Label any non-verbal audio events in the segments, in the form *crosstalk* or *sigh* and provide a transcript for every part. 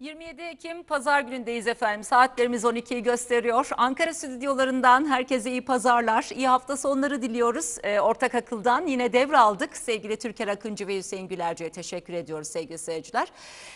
27 Ekim pazar günündeyiz efendim. Saatlerimiz 12'yi gösteriyor. Ankara stüdyolarından herkese iyi pazarlar, iyi hafta sonları diliyoruz. E, ortak akıldan yine devraldık. Sevgili Türker Akıncı ve Hüseyin Gülerci'ye teşekkür ediyoruz sevgili seyirciler.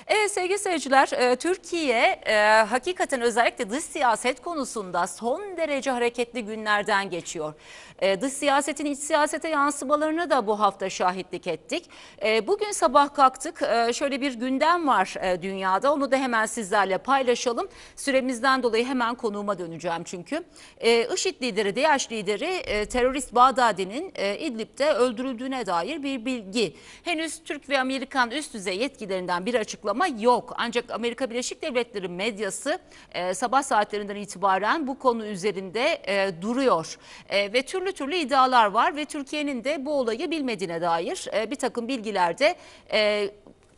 evet sevgili seyirciler, e, Türkiye e, hakikaten özellikle dış siyaset konusunda son derece hareketli günlerden geçiyor. E, dış siyasetin iç siyasete yansımalarına da bu hafta şahitlik ettik. E, bugün sabah kalktık. E, şöyle bir gündem var e, dünyada. Onu da hemen sizlerle paylaşalım. Süremizden dolayı hemen konuğuma döneceğim çünkü. E, IŞİD lideri, DİAŞ lideri e, terörist Bağdadi'nin e, İdlib'de öldürüldüğüne dair bir bilgi. Henüz Türk ve Amerikan üst düzey yetkilerinden bir açıklama yok. Ancak Amerika Birleşik Devletleri medyası e, sabah saatlerinden itibaren bu konu üzerinde e, duruyor. E, ve türlü türlü iddialar var ve Türkiye'nin de bu olayı bilmediğine dair e, bir takım bilgiler de e,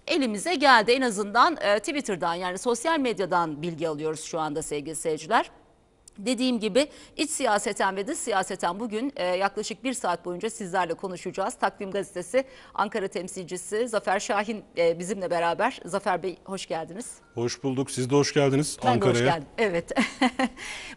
elimize geldi. En azından e, Twitter'dan yani sosyal medyadan bilgi alıyoruz şu anda sevgili seyirciler. Dediğim gibi iç siyaseten ve dış siyaseten bugün e, yaklaşık bir saat boyunca sizlerle konuşacağız. Takvim Gazetesi Ankara temsilcisi Zafer Şahin e, bizimle beraber. Zafer Bey hoş geldiniz. Hoş bulduk. Siz de hoş geldiniz ben Ankara'ya. hoş geldim. Evet. *laughs*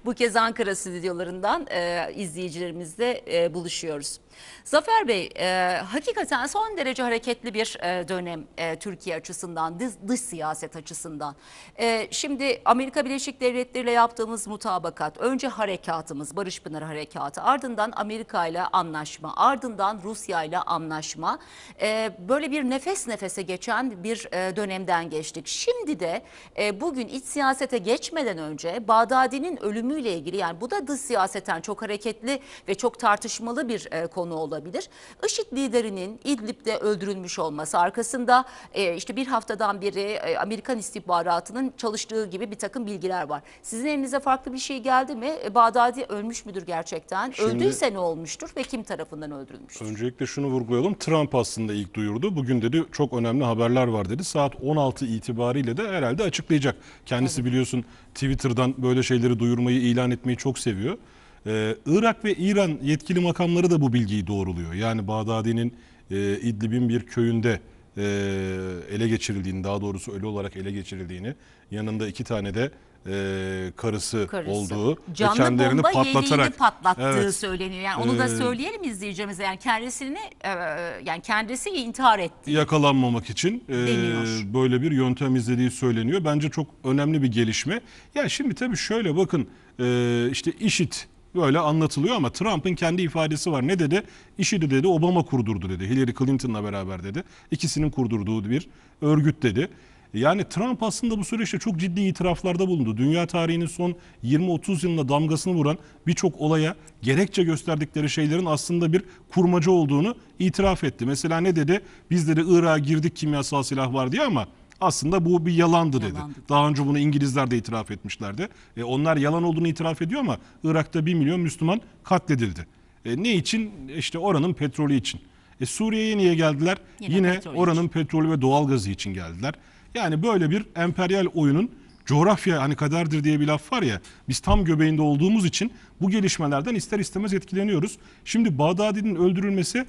Bu kez Ankara stüdyolarından e, izleyicilerimizle e, buluşuyoruz. Zafer Bey, e, hakikaten son derece hareketli bir e, dönem e, Türkiye açısından, dış, dış siyaset açısından. E, şimdi Amerika Birleşik Devletleri ile yaptığımız mutabakat harekat, önce harekatımız Barış Pınar Harekatı, ardından Amerika ile anlaşma, ardından Rusya ile anlaşma. E, böyle bir nefes nefese geçen bir e, dönemden geçtik. Şimdi de e, bugün iç siyasete geçmeden önce Bağdadi'nin ölümüyle ilgili yani bu da dış siyaseten çok hareketli ve çok tartışmalı bir e, konu olabilir. IŞİD liderinin İdlib'de öldürülmüş olması arkasında e, işte bir haftadan beri e, Amerikan istihbaratının çalıştığı gibi bir takım bilgiler var. Sizin elinize farklı bir şey geldi geldi mi? E, Bağdadi ölmüş müdür gerçekten? Şimdi, Öldüyse ne olmuştur ve kim tarafından öldürülmüştür? Öncelikle şunu vurgulayalım. Trump aslında ilk duyurdu. Bugün dedi çok önemli haberler var dedi. Saat 16 itibariyle de herhalde açıklayacak. Kendisi evet. biliyorsun Twitter'dan böyle şeyleri duyurmayı, ilan etmeyi çok seviyor. Ee, Irak ve İran yetkili makamları da bu bilgiyi doğruluyor. Yani Bağdadi'nin e, İdlib'in bir köyünde e, ele geçirildiğini, daha doğrusu ölü olarak ele geçirildiğini, yanında iki tane de e, karısı, karısı olduğu Canlı ve kendilerini bomba patlatarak patlattığı evet. söyleniyor. Yani onu da ee, söyleyelim izleyicimize. Yani kendisini e, yani kendisi intihar etti. Yakalanmamak için e, Deniyor. böyle bir yöntem izlediği söyleniyor. Bence çok önemli bir gelişme. Ya yani şimdi tabii şöyle bakın e, işte işit böyle anlatılıyor ama Trump'ın kendi ifadesi var. Ne dedi? İşidi dedi Obama kurdurdu dedi. Hillary Clinton'la beraber dedi. İkisinin kurdurduğu bir örgüt dedi. Yani Trump aslında bu süreçte çok ciddi itiraflarda bulundu. Dünya tarihinin son 20-30 yılında damgasını vuran birçok olaya gerekçe gösterdikleri şeylerin aslında bir kurmaca olduğunu itiraf etti. Mesela ne dedi? Biz dedi Irak'a girdik kimyasal silah var diye ama aslında bu bir yalandı dedi. Yalandı. Daha önce bunu İngilizler de itiraf etmişlerdi. E, onlar yalan olduğunu itiraf ediyor ama Irak'ta 1 milyon Müslüman katledildi. E, ne için? İşte oranın petrolü için. E, Suriye'ye niye geldiler? Yine, Yine petrol oranın için. petrolü ve doğalgazı için geldiler. Yani böyle bir emperyal oyunun coğrafya hani kaderdir diye bir laf var ya biz tam göbeğinde olduğumuz için bu gelişmelerden ister istemez etkileniyoruz. Şimdi Bağdadi'nin öldürülmesi e,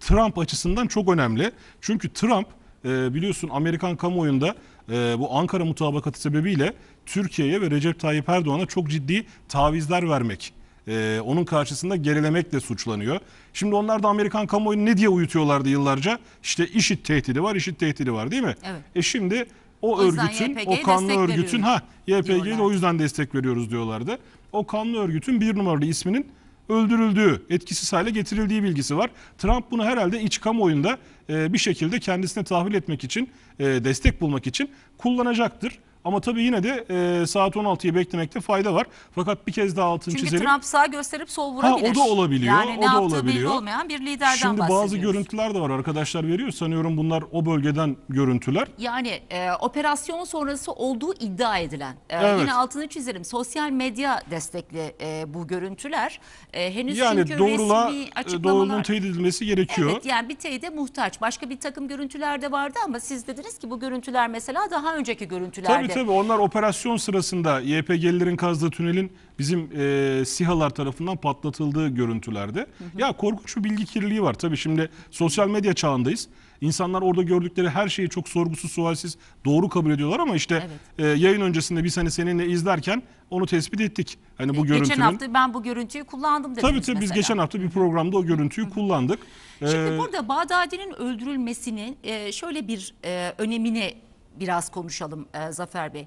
Trump açısından çok önemli. Çünkü Trump e, biliyorsun Amerikan kamuoyunda e, bu Ankara mutabakatı sebebiyle Türkiye'ye ve Recep Tayyip Erdoğan'a çok ciddi tavizler vermek e, onun karşısında gerilemekle suçlanıyor. Şimdi onlar da Amerikan kamuoyunu ne diye uyutuyorlardı yıllarca? İşte işit tehdidi var, işit tehdidi var değil mi? Evet. E şimdi o, o örgütün, o kanlı örgütün ha YPG'yi de o yüzden destek veriyoruz diyorlardı. O kanlı örgütün bir numaralı isminin öldürüldüğü, etkisiz hale getirildiği bilgisi var. Trump bunu herhalde iç kamuoyunda e, bir şekilde kendisine tahvil etmek için, e, destek bulmak için kullanacaktır. Ama tabii yine de e, saat 16'yı beklemekte fayda var. Fakat bir kez daha altını Çünkü çizelim. Çünkü Trump sağ gösterip sol vurabilir. Ha, o da olabiliyor. Yani o ne da olabiliyor. belli olmayan bir liderden Şimdi bazı görüntüler de var arkadaşlar veriyor. Sanıyorum bunlar o bölgeden görüntüler. Yani e, operasyon sonrası olduğu iddia edilen. E, evet. Yine altını çizelim. Sosyal medya destekli e, bu görüntüler. E, henüz yani çünkü doğrula, e, açıklamalar. Doğruluğun teyit edilmesi gerekiyor. Evet yani bir teyide muhtaç. Başka bir takım görüntüler de vardı ama siz dediniz ki bu görüntüler mesela daha önceki görüntüler. Tabii, tabii onlar operasyon sırasında YPG'lilerin kazdığı tünelin bizim e, SİHA'lar tarafından patlatıldığı görüntülerde. Hı hı. Ya korkunç bir bilgi kirliliği var. Tabii şimdi sosyal medya çağındayız. İnsanlar orada gördükleri her şeyi çok sorgusuz sualsiz doğru kabul ediyorlar ama işte evet. e, yayın öncesinde biz hani seninle izlerken onu tespit ettik. Hani bu e, görüntünün... Geçen hafta ben bu görüntüyü kullandım dedim. Tabii tabii biz geçen hafta bir programda o görüntüyü kullandık. E, şimdi ee... burada Bağdadi'nin öldürülmesinin e, şöyle bir e, önemini biraz konuşalım e, Zafer Bey.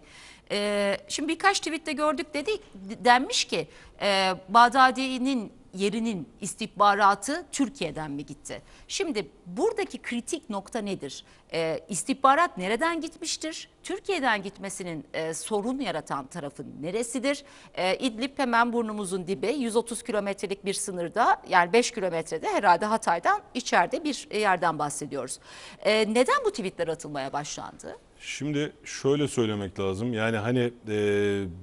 E, şimdi birkaç tweette gördük dedi denmiş ki e, Bağdadi'nin yerinin istihbaratı Türkiye'den mi gitti? Şimdi buradaki kritik nokta nedir? E, istihbarat nereden gitmiştir? Türkiye'den gitmesinin e, sorun yaratan tarafı neresidir? E, İdlib hemen burnumuzun dibi 130 kilometrelik bir sınırda yani 5 kilometrede herhalde Hatay'dan içeride bir yerden bahsediyoruz. E, neden bu tweetler atılmaya başlandı? Şimdi şöyle söylemek lazım. Yani hani e,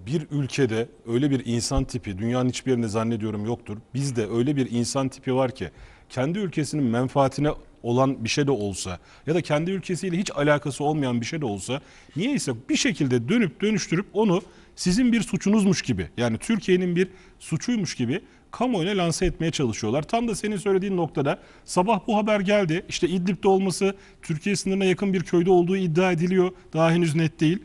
bir ülkede öyle bir insan tipi, dünyanın hiçbir yerinde zannediyorum yoktur. Bizde öyle bir insan tipi var ki kendi ülkesinin menfaatine olan bir şey de olsa ya da kendi ülkesiyle hiç alakası olmayan bir şey de olsa niyeyse bir şekilde dönüp dönüştürüp onu sizin bir suçunuzmuş gibi yani Türkiye'nin bir suçuymuş gibi kamuoyuna lanse etmeye çalışıyorlar. Tam da senin söylediğin noktada sabah bu haber geldi. İşte İdlib'de olması Türkiye sınırına yakın bir köyde olduğu iddia ediliyor. Daha henüz net değil.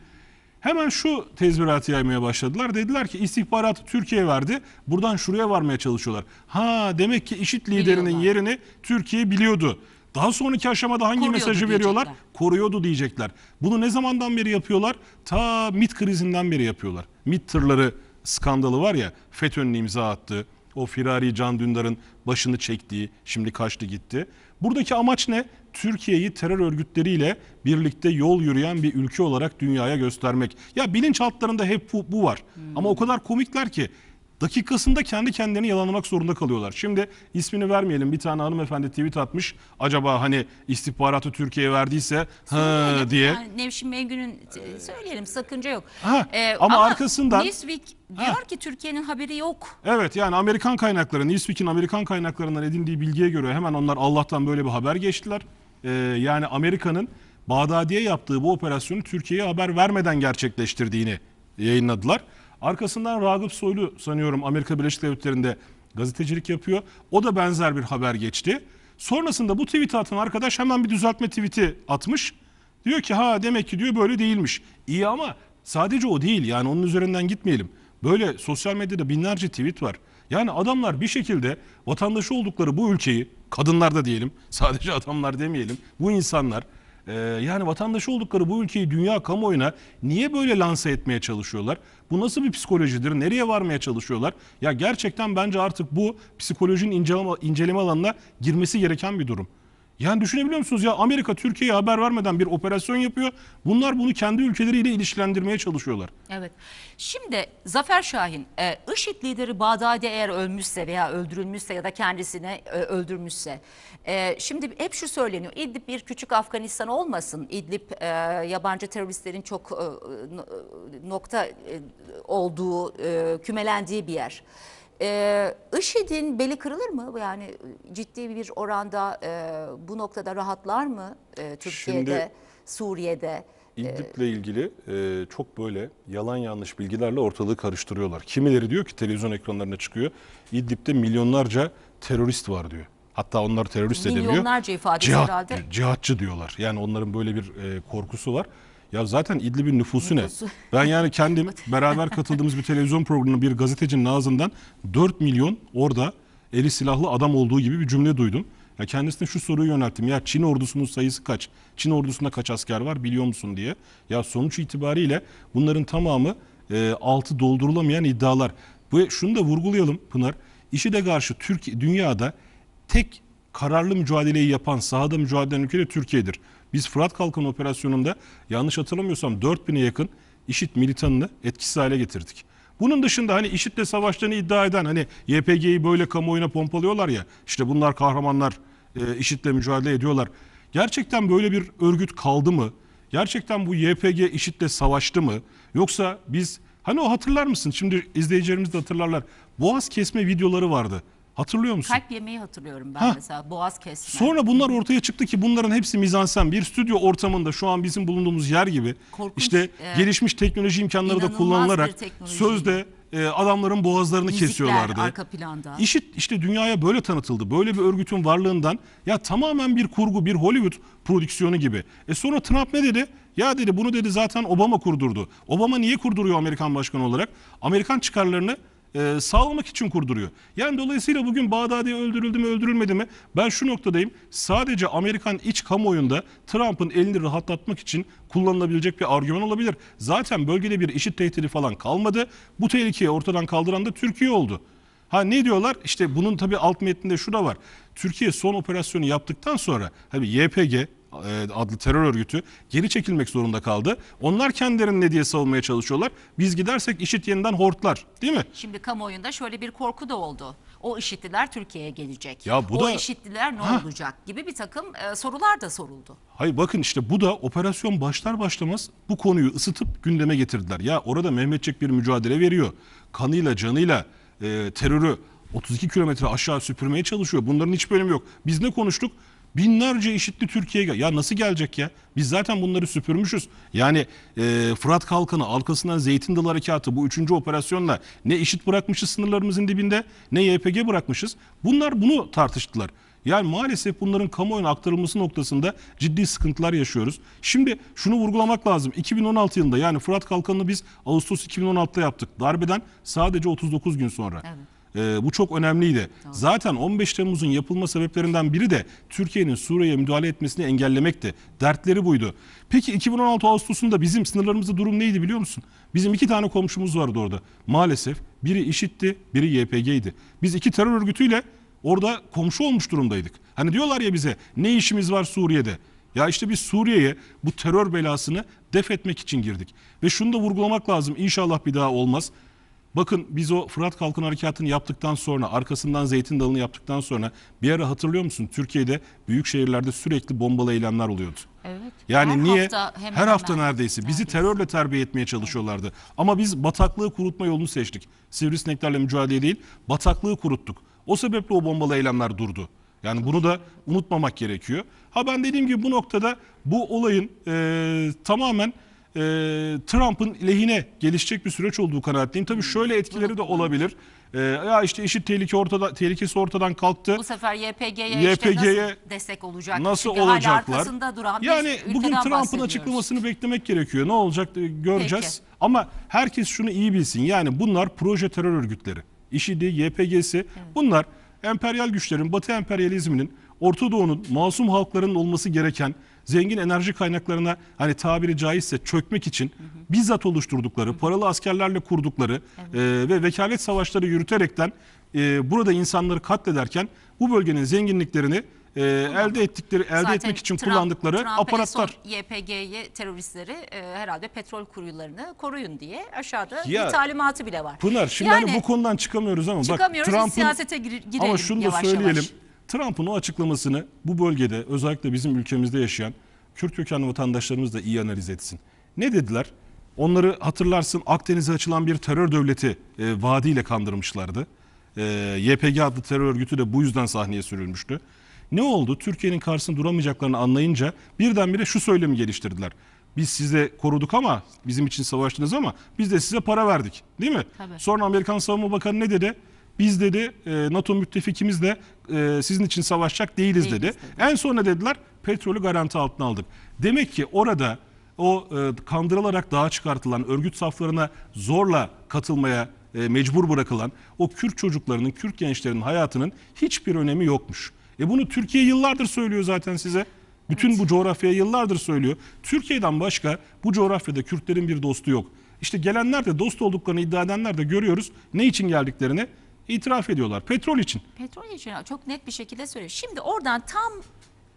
Hemen şu tezviratı yaymaya başladılar. Dediler ki istihbaratı Türkiye verdi. Buradan şuraya varmaya çalışıyorlar. Ha demek ki IŞİD liderinin Biliyorlar. yerini Türkiye biliyordu. Daha sonraki aşamada hangi Koruyordu mesajı veriyorlar? Koruyordu diyecekler. Bunu ne zamandan beri yapıyorlar? Ta MIT krizinden beri yapıyorlar. MIT tırları skandalı var ya FETÖ'nün imza attığı o firari Can Dündar'ın başını çektiği, şimdi kaçtı gitti. Buradaki amaç ne? Türkiye'yi terör örgütleriyle birlikte yol yürüyen bir ülke olarak dünyaya göstermek. Ya bilinç altlarında hep bu, bu var. Hmm. Ama o kadar komikler ki dakikasında kendi kendilerini yalanlamak zorunda kalıyorlar. Şimdi ismini vermeyelim bir tane hanımefendi tweet atmış. Acaba hani istihbaratı Türkiye verdiyse ha diye. Yani Nevşin Mengü'nün söyleyelim sakınca yok. Ha, Ee, ama arkasından- Newsweek diyor Ha. ki Türkiye'nin haberi yok. Evet yani Amerikan kaynakları, Newsweek'in Amerikan kaynaklarından edindiği bilgiye göre hemen onlar Allah'tan böyle bir haber geçtiler. Ee, yani Amerika'nın Bağdadi'ye yaptığı bu operasyonu Türkiye'ye haber vermeden gerçekleştirdiğini yayınladılar. Arkasından Ragıp Soylu sanıyorum Amerika Birleşik Devletleri'nde gazetecilik yapıyor. O da benzer bir haber geçti. Sonrasında bu tweet atan arkadaş hemen bir düzeltme tweeti atmış. Diyor ki ha demek ki diyor böyle değilmiş. İyi ama sadece o değil yani onun üzerinden gitmeyelim. Böyle sosyal medyada binlerce tweet var. Yani adamlar bir şekilde vatandaşı oldukları bu ülkeyi kadınlar da diyelim sadece adamlar demeyelim bu insanlar ee, yani vatandaşı oldukları bu ülkeyi dünya kamuoyuna niye böyle lanse etmeye çalışıyorlar? Bu nasıl bir psikolojidir? Nereye varmaya çalışıyorlar? Ya gerçekten bence artık bu psikolojinin inceleme, inceleme alanına girmesi gereken bir durum. Yani düşünebiliyor musunuz ya Amerika Türkiye'ye haber vermeden bir operasyon yapıyor. Bunlar bunu kendi ülkeleriyle ilişkilendirmeye çalışıyorlar. Evet. Şimdi Zafer Şahin, e, IŞİD lideri Bağdadi eğer ölmüşse veya öldürülmüşse ya da kendisini e, öldürmüşse. E, şimdi hep şu söyleniyor. İdlib bir küçük Afganistan olmasın. İdlib e, yabancı teröristlerin çok nokta olduğu, kümelendiği bir yer. Ee, IŞİD'in beli kırılır mı? Yani ciddi bir oranda e, bu noktada rahatlar mı e, Türkiye'de, Şimdi, Suriye'de? E, İdlib'le e, ilgili e, çok böyle yalan yanlış bilgilerle ortalığı karıştırıyorlar. Kimileri diyor ki televizyon ekranlarına çıkıyor. İdlib'de milyonlarca terörist var diyor. Hatta onları terörist edemiyor. Milyonlarca ifade Cihat, herhalde. Cihatçı diyorlar. Yani onların böyle bir e, korkusu var. Ya zaten İdlib'in nüfusu, nüfusu ne? Ben yani kendim *laughs* beraber katıldığımız bir televizyon programında bir gazetecinin ağzından 4 milyon orada eli silahlı adam olduğu gibi bir cümle duydum. Ya kendisine şu soruyu yönelttim. Ya Çin ordusunun sayısı kaç? Çin ordusunda kaç asker var biliyor musun diye. Ya sonuç itibariyle bunların tamamı e, altı doldurulamayan iddialar. Bu şunu da vurgulayalım Pınar. İşi de karşı Türkiye dünyada tek kararlı mücadeleyi yapan sahada mücadele ülke de Türkiye'dir. Biz Fırat kalkın operasyonunda yanlış hatırlamıyorsam 4000'e yakın IŞİD militanını etkisiz hale getirdik. Bunun dışında hani IŞİD'le savaştığını iddia eden hani YPG'yi böyle kamuoyuna pompalıyorlar ya işte bunlar kahramanlar e, IŞİD'le mücadele ediyorlar. Gerçekten böyle bir örgüt kaldı mı? Gerçekten bu YPG IŞİD'le savaştı mı? Yoksa biz hani o hatırlar mısın? Şimdi izleyicilerimiz de hatırlarlar. Boğaz kesme videoları vardı. Hatırlıyor musun? Kalp yemeği hatırlıyorum ben ha. mesela boğaz kesme. Sonra bunlar ortaya çıktı ki bunların hepsi mizansen bir stüdyo ortamında şu an bizim bulunduğumuz yer gibi Korkunç, işte e, gelişmiş teknoloji imkanları da kullanılarak sözde e, adamların boğazlarını Müzikler, kesiyorlardı. arka planda. İşit işte dünyaya böyle tanıtıldı. Böyle bir örgütün varlığından ya tamamen bir kurgu, bir Hollywood prodüksiyonu gibi. E sonra Trump ne dedi? Ya dedi bunu dedi zaten Obama kurdurdu. Obama niye kurduruyor Amerikan başkanı olarak? Amerikan çıkarlarını e, sağlamak için kurduruyor. Yani dolayısıyla bugün Bağdadi öldürüldü mü öldürülmedi mi? Ben şu noktadayım. Sadece Amerikan iç kamuoyunda Trump'ın elini rahatlatmak için kullanılabilecek bir argüman olabilir. Zaten bölgede bir işit tehdidi falan kalmadı. Bu tehlikeyi ortadan kaldıran da Türkiye oldu. Ha ne diyorlar? İşte bunun tabii alt metninde şu da var. Türkiye son operasyonu yaptıktan sonra tabii YPG ee, adlı terör örgütü geri çekilmek zorunda kaldı. Onlar kendilerini ne diye savunmaya çalışıyorlar? Biz gidersek işit yeniden hortlar değil mi? Şimdi kamuoyunda şöyle bir korku da oldu. O işitliler Türkiye'ye gelecek. Ya bu o da... işitliler ne ha. olacak gibi bir takım e, sorular da soruldu. Hayır bakın işte bu da operasyon başlar başlamaz bu konuyu ısıtıp gündeme getirdiler. Ya orada Mehmetçik bir mücadele veriyor. Kanıyla canıyla e, terörü 32 kilometre aşağı süpürmeye çalışıyor. Bunların hiçbir önemi yok. Biz ne konuştuk? Binlerce işitli Türkiye'ye gel. Ya nasıl gelecek ya? Biz zaten bunları süpürmüşüz. Yani e, Fırat Kalkanı, arkasından Zeytin Dalı Harekatı bu üçüncü operasyonla ne işit bırakmışız sınırlarımızın dibinde ne YPG bırakmışız. Bunlar bunu tartıştılar. Yani maalesef bunların kamuoyuna aktarılması noktasında ciddi sıkıntılar yaşıyoruz. Şimdi şunu vurgulamak lazım. 2016 yılında yani Fırat Kalkanı'nı biz Ağustos 2016'da yaptık. Darbeden sadece 39 gün sonra. Evet. E, bu çok önemliydi. Tamam. Zaten 15 Temmuz'un yapılma sebeplerinden biri de Türkiye'nin Suriye'ye müdahale etmesini engellemekti. Dertleri buydu. Peki 2016 Ağustos'unda bizim sınırlarımızda durum neydi biliyor musun? Bizim iki tane komşumuz vardı orada. Maalesef biri IŞİD'di, biri YPG'ydi. Biz iki terör örgütüyle orada komşu olmuş durumdaydık. Hani diyorlar ya bize ne işimiz var Suriye'de? Ya işte biz Suriye'ye bu terör belasını def etmek için girdik. Ve şunu da vurgulamak lazım. İnşallah bir daha olmaz. Bakın biz o Fırat Kalkın Harekatı'nı yaptıktan sonra arkasından Zeytin Dalı'nı yaptıktan sonra bir ara hatırlıyor musun? Türkiye'de büyük şehirlerde sürekli bombalı eylemler oluyordu. Evet. Yani her niye hafta, hemen her hafta hemen neredeyse, neredeyse bizi terörle terbiye etmeye çalışıyorlardı. Evet. Ama biz bataklığı kurutma yolunu seçtik. Sivrisineklerle mücadele değil, bataklığı kuruttuk. O sebeple o bombalı eylemler durdu. Yani bunu da unutmamak gerekiyor. Ha ben dediğim gibi bu noktada bu olayın e, tamamen e, Trump'ın lehine gelişecek bir süreç olduğu kanaatliyim. Tabii şöyle etkileri de olabilir. E, ya işte işit tehlike ortada, tehlikesi ortadan kalktı. Bu sefer YPG'ye YPG işte nasıl destek olacak? Nasıl Çünkü olacaklar? Hala duran yani bugün Trump'ın açıklamasını beklemek gerekiyor. Ne olacak göreceğiz. Peki. Ama herkes şunu iyi bilsin. Yani bunlar proje terör örgütleri. IŞİD'i, YPG'si evet. bunlar emperyal güçlerin, Batı emperyalizminin, Orta Doğu'nun masum halkların olması gereken zengin enerji kaynaklarına hani tabiri caizse çökmek için bizzat oluşturdukları, paralı askerlerle kurdukları e, ve vekalet savaşları yürüterekten e, burada insanları katlederken bu bölgenin zenginliklerini e, elde ettikleri elde Zaten etmek için Trump, kullandıkları Trump aparatlar. YPG'ye teröristleri e, herhalde petrol kurularını koruyun diye aşağıda ya, bir talimatı bile var. Pınar şimdi hani yani, hani bu konudan çıkamıyoruz ama bak Trump'ın siyasete gir girelim ama şunu da yavaş söyleyelim. Yavaş. Trump'ın o açıklamasını bu bölgede özellikle bizim ülkemizde yaşayan Kürt kökenli vatandaşlarımız da iyi analiz etsin. Ne dediler? Onları hatırlarsın Akdeniz'e açılan bir terör devleti e, vaadiyle kandırmışlardı. E, YPG adlı terör örgütü de bu yüzden sahneye sürülmüştü. Ne oldu? Türkiye'nin karşısında duramayacaklarını anlayınca birdenbire şu söylemi geliştirdiler. Biz size koruduk ama bizim için savaştınız ama biz de size para verdik değil mi? Tabii. Sonra Amerikan Savunma Bakanı ne dedi? Biz dedi e, NATO müttefikimiz de e, sizin için savaşacak değiliz, dedi. dedi. En sonra dediler petrolü garanti altına aldık. Demek ki orada o e, kandırılarak dağa çıkartılan örgüt saflarına zorla katılmaya mecbur bırakılan o Kürt çocuklarının, Kürt gençlerinin hayatının hiçbir önemi yokmuş. E bunu Türkiye yıllardır söylüyor zaten size. Bütün evet. bu coğrafyaya yıllardır söylüyor. Türkiye'den başka bu coğrafyada Kürtlerin bir dostu yok. İşte gelenler de dost olduklarını iddia edenler de görüyoruz. Ne için geldiklerini itiraf ediyorlar. Petrol için. Petrol için çok net bir şekilde söylüyor. Şimdi oradan tam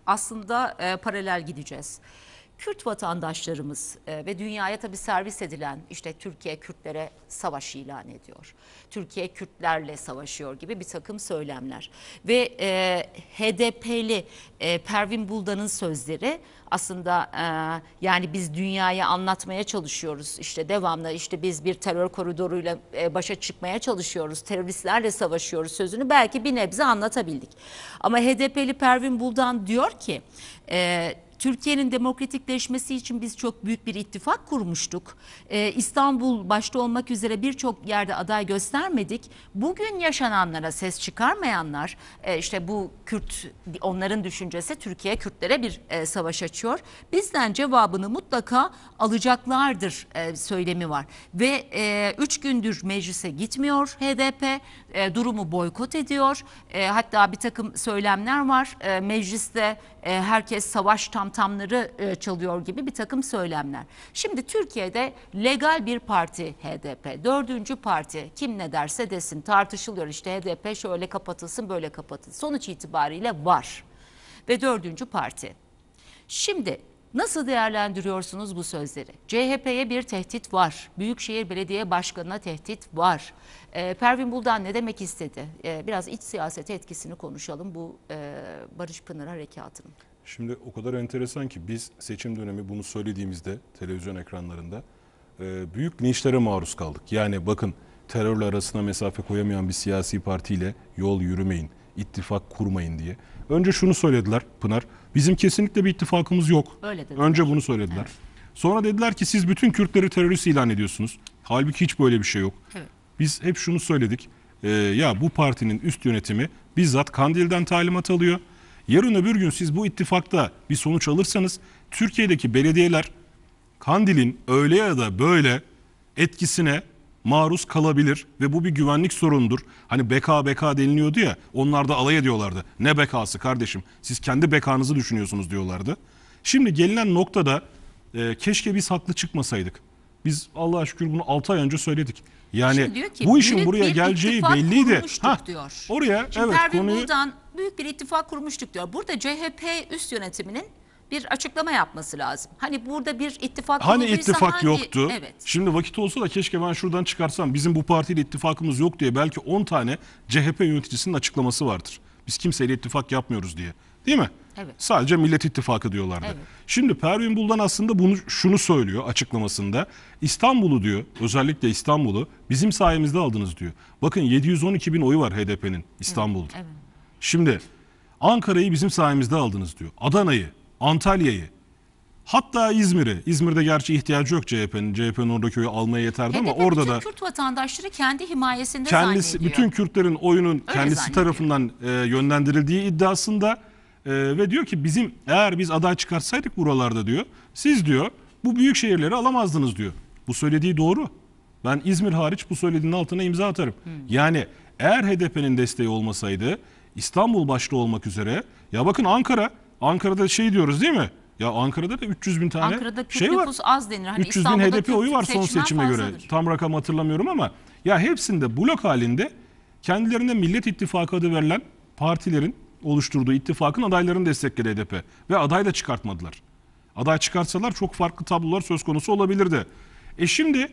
aslında e, paralel gideceğiz. Kürt vatandaşlarımız e, ve dünyaya tabi servis edilen işte Türkiye Kürtlere savaş ilan ediyor. Türkiye Kürtlerle savaşıyor gibi bir takım söylemler. Ve e, HDP'li e, Pervin Buldan'ın sözleri aslında e, yani biz dünyaya anlatmaya çalışıyoruz. İşte devamlı işte biz bir terör koridoruyla başa çıkmaya çalışıyoruz. Teröristlerle savaşıyoruz sözünü belki bir nebze anlatabildik. Ama HDP'li Pervin Buldan diyor ki... Türkiye'nin demokratikleşmesi için biz çok büyük bir ittifak kurmuştuk. Ee, İstanbul başta olmak üzere birçok yerde aday göstermedik. Bugün yaşananlara ses çıkarmayanlar e, işte bu Kürt onların düşüncesi Türkiye Kürtlere bir e, savaş açıyor. Bizden cevabını mutlaka alacaklardır e, söylemi var. Ve e, üç gündür meclise gitmiyor HDP. E, durumu boykot ediyor. E, hatta bir takım söylemler var. E, mecliste e, herkes savaş tamtamları e, çalıyor gibi bir takım söylemler. Şimdi Türkiye'de legal bir parti HDP, dördüncü parti kim ne derse desin tartışılıyor işte HDP şöyle kapatılsın böyle kapatılsın sonuç itibariyle var ve dördüncü parti. Şimdi Nasıl değerlendiriyorsunuz bu sözleri? CHP'ye bir tehdit var. Büyükşehir Belediye Başkanı'na tehdit var. E, Pervin Buldan ne demek istedi? E, biraz iç siyaset etkisini konuşalım bu e, Barış Pınar Harekatı'nın. Şimdi o kadar enteresan ki biz seçim dönemi bunu söylediğimizde televizyon ekranlarında e, büyük linçlere maruz kaldık. Yani bakın terörle arasına mesafe koyamayan bir siyasi partiyle yol yürümeyin, ittifak kurmayın diye. Önce şunu söylediler Pınar. Bizim kesinlikle bir ittifakımız yok. Öyle dediler. Önce bunu söylediler. Evet. Sonra dediler ki siz bütün Kürtleri terörist ilan ediyorsunuz. Halbuki hiç böyle bir şey yok. Evet. Biz hep şunu söyledik. E, ya bu partinin üst yönetimi bizzat Kandil'den talimat alıyor. Yarın öbür gün siz bu ittifakta bir sonuç alırsanız Türkiye'deki belediyeler Kandil'in öyle ya da böyle etkisine maruz kalabilir ve bu bir güvenlik sorunudur. Hani beka beka deniliyordu ya onlar da alay ediyorlardı. Ne bekası kardeşim siz kendi bekanızı düşünüyorsunuz diyorlardı. Şimdi gelinen noktada e, keşke biz haklı çıkmasaydık. Biz Allah'a şükür bunu 6 ay önce söyledik. Yani ki, bu işin buraya geleceği belliydi. Ha, diyor. Oraya Şimdi evet konuyu... büyük bir ittifak kurmuştuk diyor. Burada CHP üst yönetiminin bir açıklama yapması lazım. Hani burada bir ittifak Hani ittifak hangi... yoktu. Evet. Şimdi vakit olsa da keşke ben şuradan çıkarsam bizim bu partiyle ittifakımız yok diye belki 10 tane CHP yöneticisinin açıklaması vardır. Biz kimseyle ittifak yapmıyoruz diye. Değil mi? Evet. Sadece Millet İttifakı diyorlardı. Evet. Şimdi Pervin Buldan aslında bunu şunu söylüyor açıklamasında. İstanbul'u diyor, özellikle İstanbul'u bizim sayemizde aldınız diyor. Bakın 712 bin oyu var HDP'nin İstanbul'da. Evet. Evet. Şimdi Ankara'yı bizim sayemizde aldınız diyor. Adana'yı, Antalya'yı, hatta İzmir'i, İzmir'de gerçi ihtiyacı yok CHP'nin, CHP'nin oradaki oyu almaya yeterdi ama orada bütün da Kürt vatandaşları kendi himayesinde kendisi, zannediyor. bütün Kürtlerin oyunun Öyle kendisi zannediyor. tarafından e, yönlendirildiği iddiasında e, ve diyor ki bizim eğer biz aday çıkartsaydık buralarda diyor, siz diyor bu büyük şehirleri alamazdınız diyor. Bu söylediği doğru. Ben İzmir hariç bu söylediğinin altına imza atarım. Hmm. Yani eğer HDP'nin desteği olmasaydı İstanbul başta olmak üzere ya bakın Ankara Ankara'da şey diyoruz değil mi? Ya Ankara'da da 300 bin tane Ankara'da Kürt şey nüfus var. az denir. Hani 300 İstanbul'da bin HDP Kürt oyu var son seçime fazladır. göre. Tam rakam hatırlamıyorum ama ya hepsinde blok halinde kendilerine Millet İttifakı adı verilen partilerin oluşturduğu ittifakın adaylarını destekledi HDP. Ve aday da çıkartmadılar. Aday çıkartsalar çok farklı tablolar söz konusu olabilirdi. E şimdi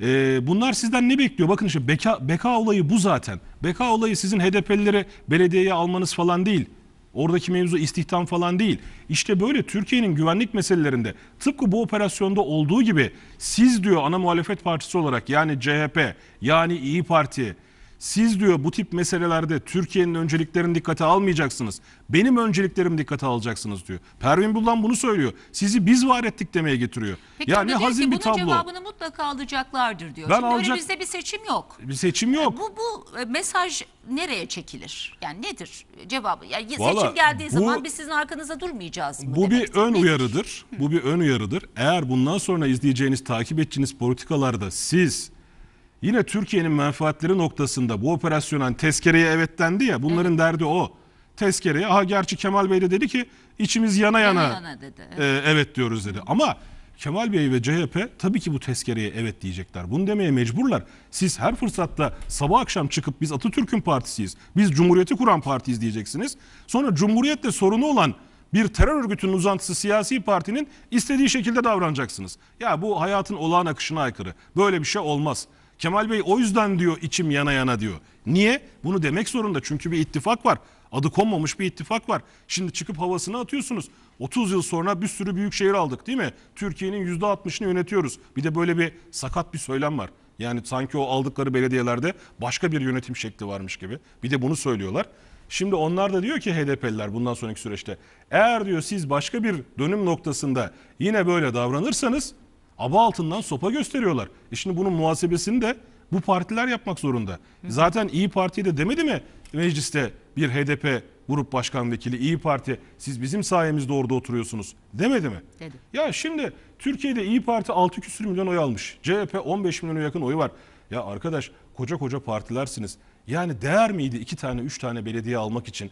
e, bunlar sizden ne bekliyor? Bakın işte beka, beka olayı bu zaten. Beka olayı sizin HDP'lileri belediyeye almanız falan değil. Oradaki mevzu istihdam falan değil. İşte böyle Türkiye'nin güvenlik meselelerinde tıpkı bu operasyonda olduğu gibi siz diyor ana muhalefet partisi olarak yani CHP yani İyi Parti siz diyor bu tip meselelerde Türkiye'nin önceliklerini dikkate almayacaksınız. Benim önceliklerimi dikkate alacaksınız diyor. Pervin Buldan bunu söylüyor. Sizi biz var ettik demeye getiriyor. Peki, ya ne hazin bir tablo. Bunun cevabını mutlaka alacaklardır diyor. Ben Şimdi alacak... önümüzde bir seçim yok. Bir seçim yok. bu, bu e, mesaj nereye çekilir? Yani nedir cevabı? Yani Vallahi, seçim geldiği bu, zaman biz sizin arkanıza durmayacağız mı? Bu bir ön nedir? uyarıdır. Bu bir ön uyarıdır. Eğer bundan sonra izleyeceğiniz, takip edeceğiniz politikalarda siz Yine Türkiye'nin menfaatleri noktasında bu operasyonan hani tezkereye evet dendi ya bunların evet. derdi o. Tezkereye ha gerçi Kemal Bey de dedi ki içimiz yana yana, yana, yana dedi. Evet. E, evet diyoruz dedi. Ama Kemal Bey ve CHP tabii ki bu tezkereye evet diyecekler. Bunu demeye mecburlar. Siz her fırsatta sabah akşam çıkıp biz Atatürk'ün partisiyiz, biz Cumhuriyeti kuran partiyiz diyeceksiniz. Sonra Cumhuriyet'te sorunu olan bir terör örgütünün uzantısı siyasi partinin istediği şekilde davranacaksınız. Ya bu hayatın olağan akışına aykırı. Böyle bir şey olmaz. Kemal Bey o yüzden diyor içim yana yana diyor. Niye? Bunu demek zorunda. Çünkü bir ittifak var. Adı konmamış bir ittifak var. Şimdi çıkıp havasını atıyorsunuz. 30 yıl sonra bir sürü büyük şehir aldık değil mi? Türkiye'nin %60'ını yönetiyoruz. Bir de böyle bir sakat bir söylem var. Yani sanki o aldıkları belediyelerde başka bir yönetim şekli varmış gibi. Bir de bunu söylüyorlar. Şimdi onlar da diyor ki HDP'liler bundan sonraki süreçte eğer diyor siz başka bir dönüm noktasında yine böyle davranırsanız aba altından sopa gösteriyorlar. E şimdi bunun muhasebesini de bu partiler yapmak zorunda. Zaten İyi Parti'ye de demedi mi mecliste bir HDP grup başkan vekili İyi Parti siz bizim sayemizde orada oturuyorsunuz demedi mi? Dedi. Ya şimdi Türkiye'de İyi Parti 6 küsür milyon oy almış. CHP 15 milyona yakın oyu var. Ya arkadaş koca koca partilersiniz. Yani değer miydi iki tane üç tane belediye almak için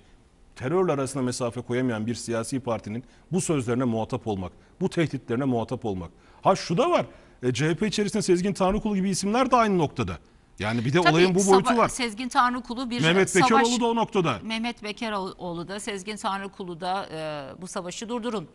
terörle arasında mesafe koyamayan bir siyasi partinin bu sözlerine muhatap olmak, bu tehditlerine muhatap olmak. Ha şu da var. E, CHP içerisinde Sezgin Tanrıkulu gibi isimler de aynı noktada. Yani bir de Tabii olayın bu boyutu var. Sezgin Tanrıkulu bir Mehmet e, savaş, Bekeroğlu da o noktada. Mehmet Bekeroğlu da Sezgin Tanrıkulu da e, bu savaşı durdurun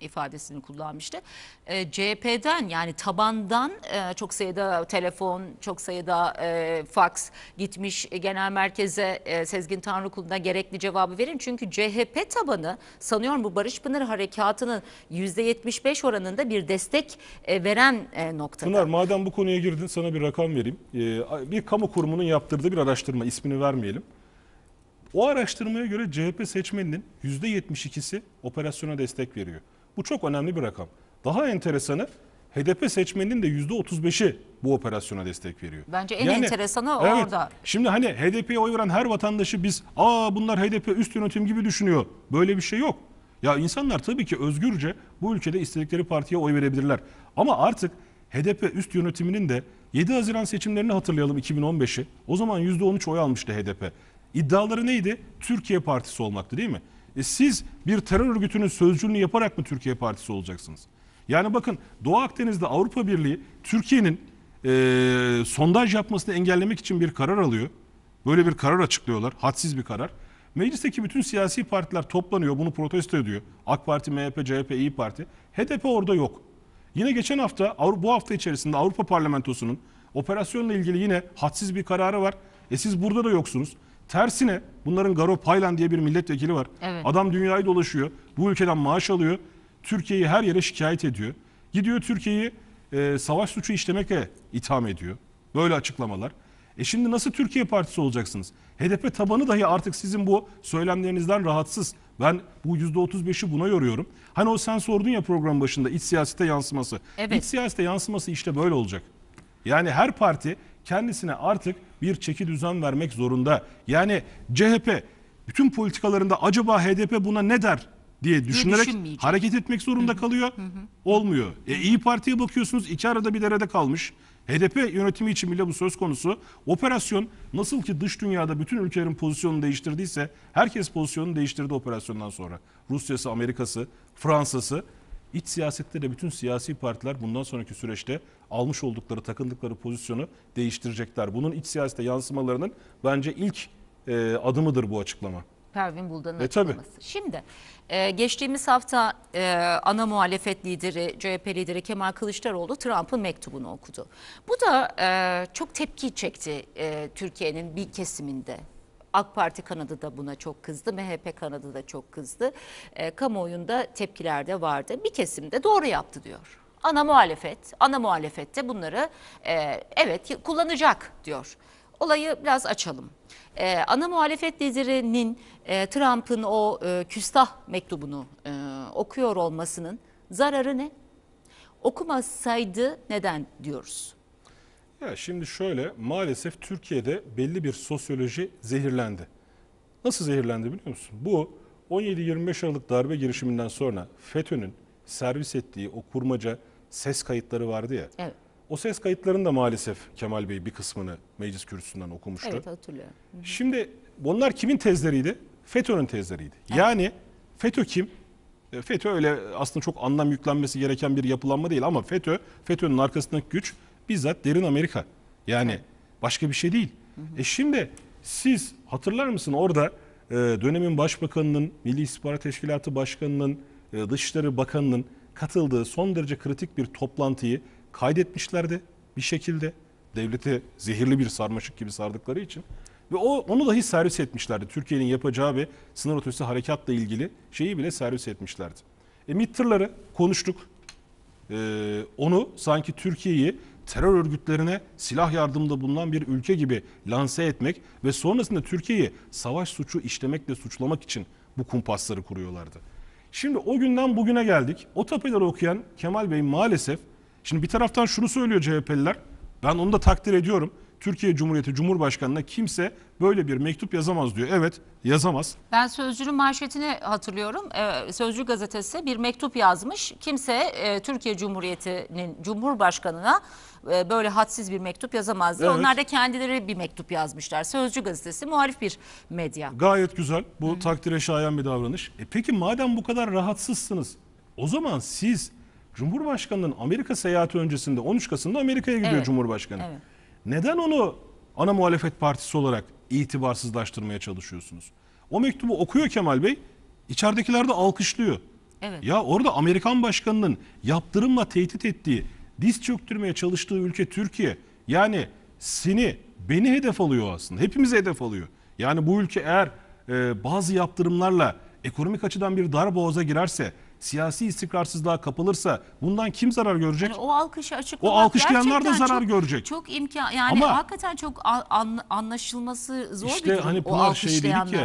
ifadesini kullanmıştı. E, CHP'den yani tabandan e, çok sayıda telefon, çok sayıda e, faks gitmiş genel merkeze e, Sezgin Tanrıkulu'na gerekli cevabı verin. Çünkü CHP tabanı sanıyorum bu Barış Pınar Harekatı'nın %75 oranında bir destek e, veren e, noktada. Pınar madem bu konuya girdin sana bir rakam vereyim. E, bir kamu kurumunun yaptırdığı bir araştırma ismini vermeyelim. O araştırmaya göre CHP seçmeninin %72'si operasyona destek veriyor. Bu çok önemli bir rakam. Daha enteresanı HDP seçmeninin de %35'i bu operasyona destek veriyor. Bence en yani, enteresanı evet, orada. Şimdi hani HDP'ye oy veren her vatandaşı biz aa bunlar HDP üst yönetim gibi düşünüyor. Böyle bir şey yok. Ya insanlar tabii ki özgürce bu ülkede istedikleri partiye oy verebilirler. Ama artık HDP üst yönetiminin de 7 Haziran seçimlerini hatırlayalım 2015'i. O zaman %13 oy almıştı HDP. İddiaları neydi? Türkiye Partisi olmaktı değil mi? E siz bir terör örgütünün sözcülüğünü yaparak mı Türkiye Partisi olacaksınız? Yani bakın Doğu Akdeniz'de Avrupa Birliği Türkiye'nin e, sondaj yapmasını engellemek için bir karar alıyor. Böyle bir karar açıklıyorlar. Hadsiz bir karar. Meclisteki bütün siyasi partiler toplanıyor, bunu protesto ediyor. AK Parti, MHP, CHP, İyi Parti. HDP orada yok. Yine geçen hafta, bu hafta içerisinde Avrupa Parlamentosu'nun operasyonla ilgili yine hadsiz bir kararı var. E siz burada da yoksunuz. Tersine bunların Garo Paylan diye bir milletvekili var. Evet. Adam dünyayı dolaşıyor. Bu ülkeden maaş alıyor. Türkiye'yi her yere şikayet ediyor. Gidiyor Türkiye'yi e, savaş suçu işlemekle itham ediyor. Böyle açıklamalar. E şimdi nasıl Türkiye Partisi olacaksınız? HDP tabanı dahi artık sizin bu söylemlerinizden rahatsız. Ben bu %35'i buna yoruyorum. Hani o sen sordun ya program başında iç siyasete yansıması. Evet. İç siyasete yansıması işte böyle olacak. Yani her parti kendisine artık bir çeki düzen vermek zorunda. Yani CHP bütün politikalarında acaba HDP buna ne der diye düşünerek diye hareket etmek zorunda kalıyor. Hı -hı. Olmuyor. E, İyi Parti'ye bakıyorsunuz iki arada bir derede kalmış. HDP yönetimi için bile bu söz konusu. Operasyon nasıl ki dış dünyada bütün ülkelerin pozisyonunu değiştirdiyse herkes pozisyonunu değiştirdi operasyondan sonra. Rusya'sı, Amerika'sı, Fransa'sı İç siyasette de bütün siyasi partiler bundan sonraki süreçte almış oldukları, takındıkları pozisyonu değiştirecekler. Bunun iç siyasete yansımalarının bence ilk e, adımıdır bu açıklama. Pervin Buldan'ın e, açıklaması. Tabii. Şimdi e, geçtiğimiz hafta e, ana muhalefet lideri CHP lideri Kemal Kılıçdaroğlu Trump'ın mektubunu okudu. Bu da e, çok tepki çekti e, Türkiye'nin bir kesiminde. AK Parti kanadı da buna çok kızdı. MHP kanadı da çok kızdı. E, kamuoyunda tepkiler de vardı. Bir kesim de doğru yaptı diyor. Ana muhalefet, ana muhalefette bunları e, evet kullanacak diyor. Olayı biraz açalım. Ee, ana muhalefet liderinin e, Trump'ın o e, küstah mektubunu e, okuyor olmasının zararı ne? Okumasaydı neden diyoruz? Ya şimdi şöyle maalesef Türkiye'de belli bir sosyoloji zehirlendi. Nasıl zehirlendi biliyor musun? Bu 17-25 Aralık darbe girişiminden sonra FETÖ'nün servis ettiği o kurmaca ses kayıtları vardı ya. Evet. O ses kayıtlarının da maalesef Kemal Bey bir kısmını meclis kürsüsünden okumuştu. Evet hatırlıyorum. Hı hı. Şimdi bunlar kimin tezleriydi? FETÖ'nün tezleriydi. Evet. Yani FETÖ kim? E, FETÖ öyle aslında çok anlam yüklenmesi gereken bir yapılanma değil ama FETÖ, FETÖ'nün arkasındaki güç bizzat derin Amerika. Yani evet. başka bir şey değil. Hı hı. E şimdi siz hatırlar mısın orada e, dönemin başbakanının, Milli İstihbarat Teşkilatı Başkanı'nın, e, Dışişleri Bakanı'nın katıldığı son derece kritik bir toplantıyı kaydetmişlerdi bir şekilde. Devlete zehirli bir sarmaşık gibi sardıkları için. Ve o, onu dahi servis etmişlerdi. Türkiye'nin yapacağı ve sınır ötesi harekatla ilgili şeyi bile servis etmişlerdi. E, MİT konuştuk. E, onu sanki Türkiye'yi terör örgütlerine silah yardımında bulunan bir ülke gibi lanse etmek ve sonrasında Türkiye'yi savaş suçu işlemekle suçlamak için bu kumpasları kuruyorlardı. Şimdi o günden bugüne geldik. O tapeleri okuyan Kemal Bey maalesef şimdi bir taraftan şunu söylüyor CHP'liler. Ben onu da takdir ediyorum. Türkiye Cumhuriyeti Cumhurbaşkanı'na kimse böyle bir mektup yazamaz diyor. Evet yazamaz. Ben Sözcü'nün manşetini hatırlıyorum. Ee, Sözcü gazetesi bir mektup yazmış. Kimse e, Türkiye Cumhuriyeti'nin Cumhurbaşkanı'na e, böyle hadsiz bir mektup yazamaz diye. Evet. Onlar da kendileri bir mektup yazmışlar. Sözcü gazetesi muhalif bir medya. Gayet güzel. Bu Hı. takdire şayan bir davranış. E peki madem bu kadar rahatsızsınız o zaman siz Cumhurbaşkanı'nın Amerika seyahati öncesinde 13 Kasım'da Amerika'ya gidiyor evet. Cumhurbaşkanı. Evet. Neden onu ana muhalefet partisi olarak itibarsızlaştırmaya çalışıyorsunuz? O mektubu okuyor Kemal Bey. İçeridekiler de alkışlıyor. Evet. Ya orada Amerikan başkanının yaptırımla tehdit ettiği, diz çöktürmeye çalıştığı ülke Türkiye. Yani seni, beni hedef alıyor aslında. Hepimizi hedef alıyor. Yani bu ülke eğer e, bazı yaptırımlarla ekonomik açıdan bir dar boğaza girerse siyasi istikrarsızlığa kapılırsa bundan kim zarar görecek? Yani o alkışı açıklamak O alkışlayanlar da zarar çok, görecek. Çok imkan yani Ama, hakikaten çok an, anlaşılması zor işte bir durum. hani Pınar o şey dedi ki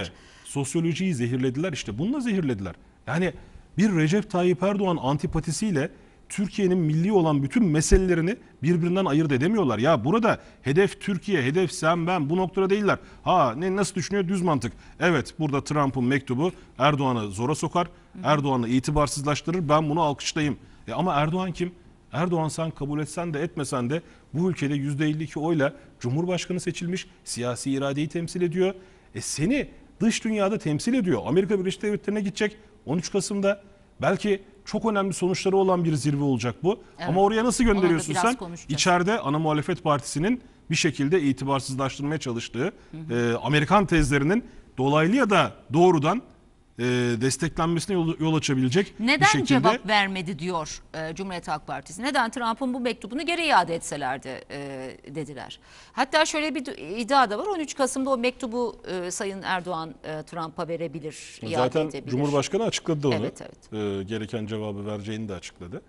sosyolojiyi zehirlediler işte bununla zehirlediler. Yani bir Recep Tayyip Erdoğan antipatisiyle Türkiye'nin milli olan bütün meselelerini birbirinden ayırt edemiyorlar. Ya burada hedef Türkiye, hedef sen ben bu noktada değiller. Ha ne nasıl düşünüyor düz mantık. Evet burada Trump'ın mektubu Erdoğan'ı zora sokar. Erdoğan'ı itibarsızlaştırır. Ben bunu alkışlayayım. E ama Erdoğan kim? Erdoğan sen kabul etsen de etmesen de bu ülkede %52 oyla Cumhurbaşkanı seçilmiş, siyasi iradeyi temsil ediyor. E seni dış dünyada temsil ediyor. Amerika Birleşik Devletleri'ne gidecek 13 Kasım'da. Belki çok önemli sonuçları olan bir zirve olacak bu. Evet. Ama oraya nasıl gönderiyorsun sen? İçeride ana muhalefet partisinin bir şekilde itibarsızlaştırmaya çalıştığı hı hı. E, Amerikan tezlerinin dolaylı ya da doğrudan e, desteklenmesine yol, yol açabilecek Neden bir şekilde. cevap vermedi diyor e, Cumhuriyet Halk Partisi? Neden Trump'ın bu mektubunu geri iade etselerdi e, dediler. Hatta şöyle bir iddia da var 13 Kasım'da o mektubu e, Sayın Erdoğan e, Trump'a verebilir, Zaten iade edebilir. Cumhurbaşkanı açıkladı onu. Evet, evet. E, gereken cevabı vereceğini de açıkladı.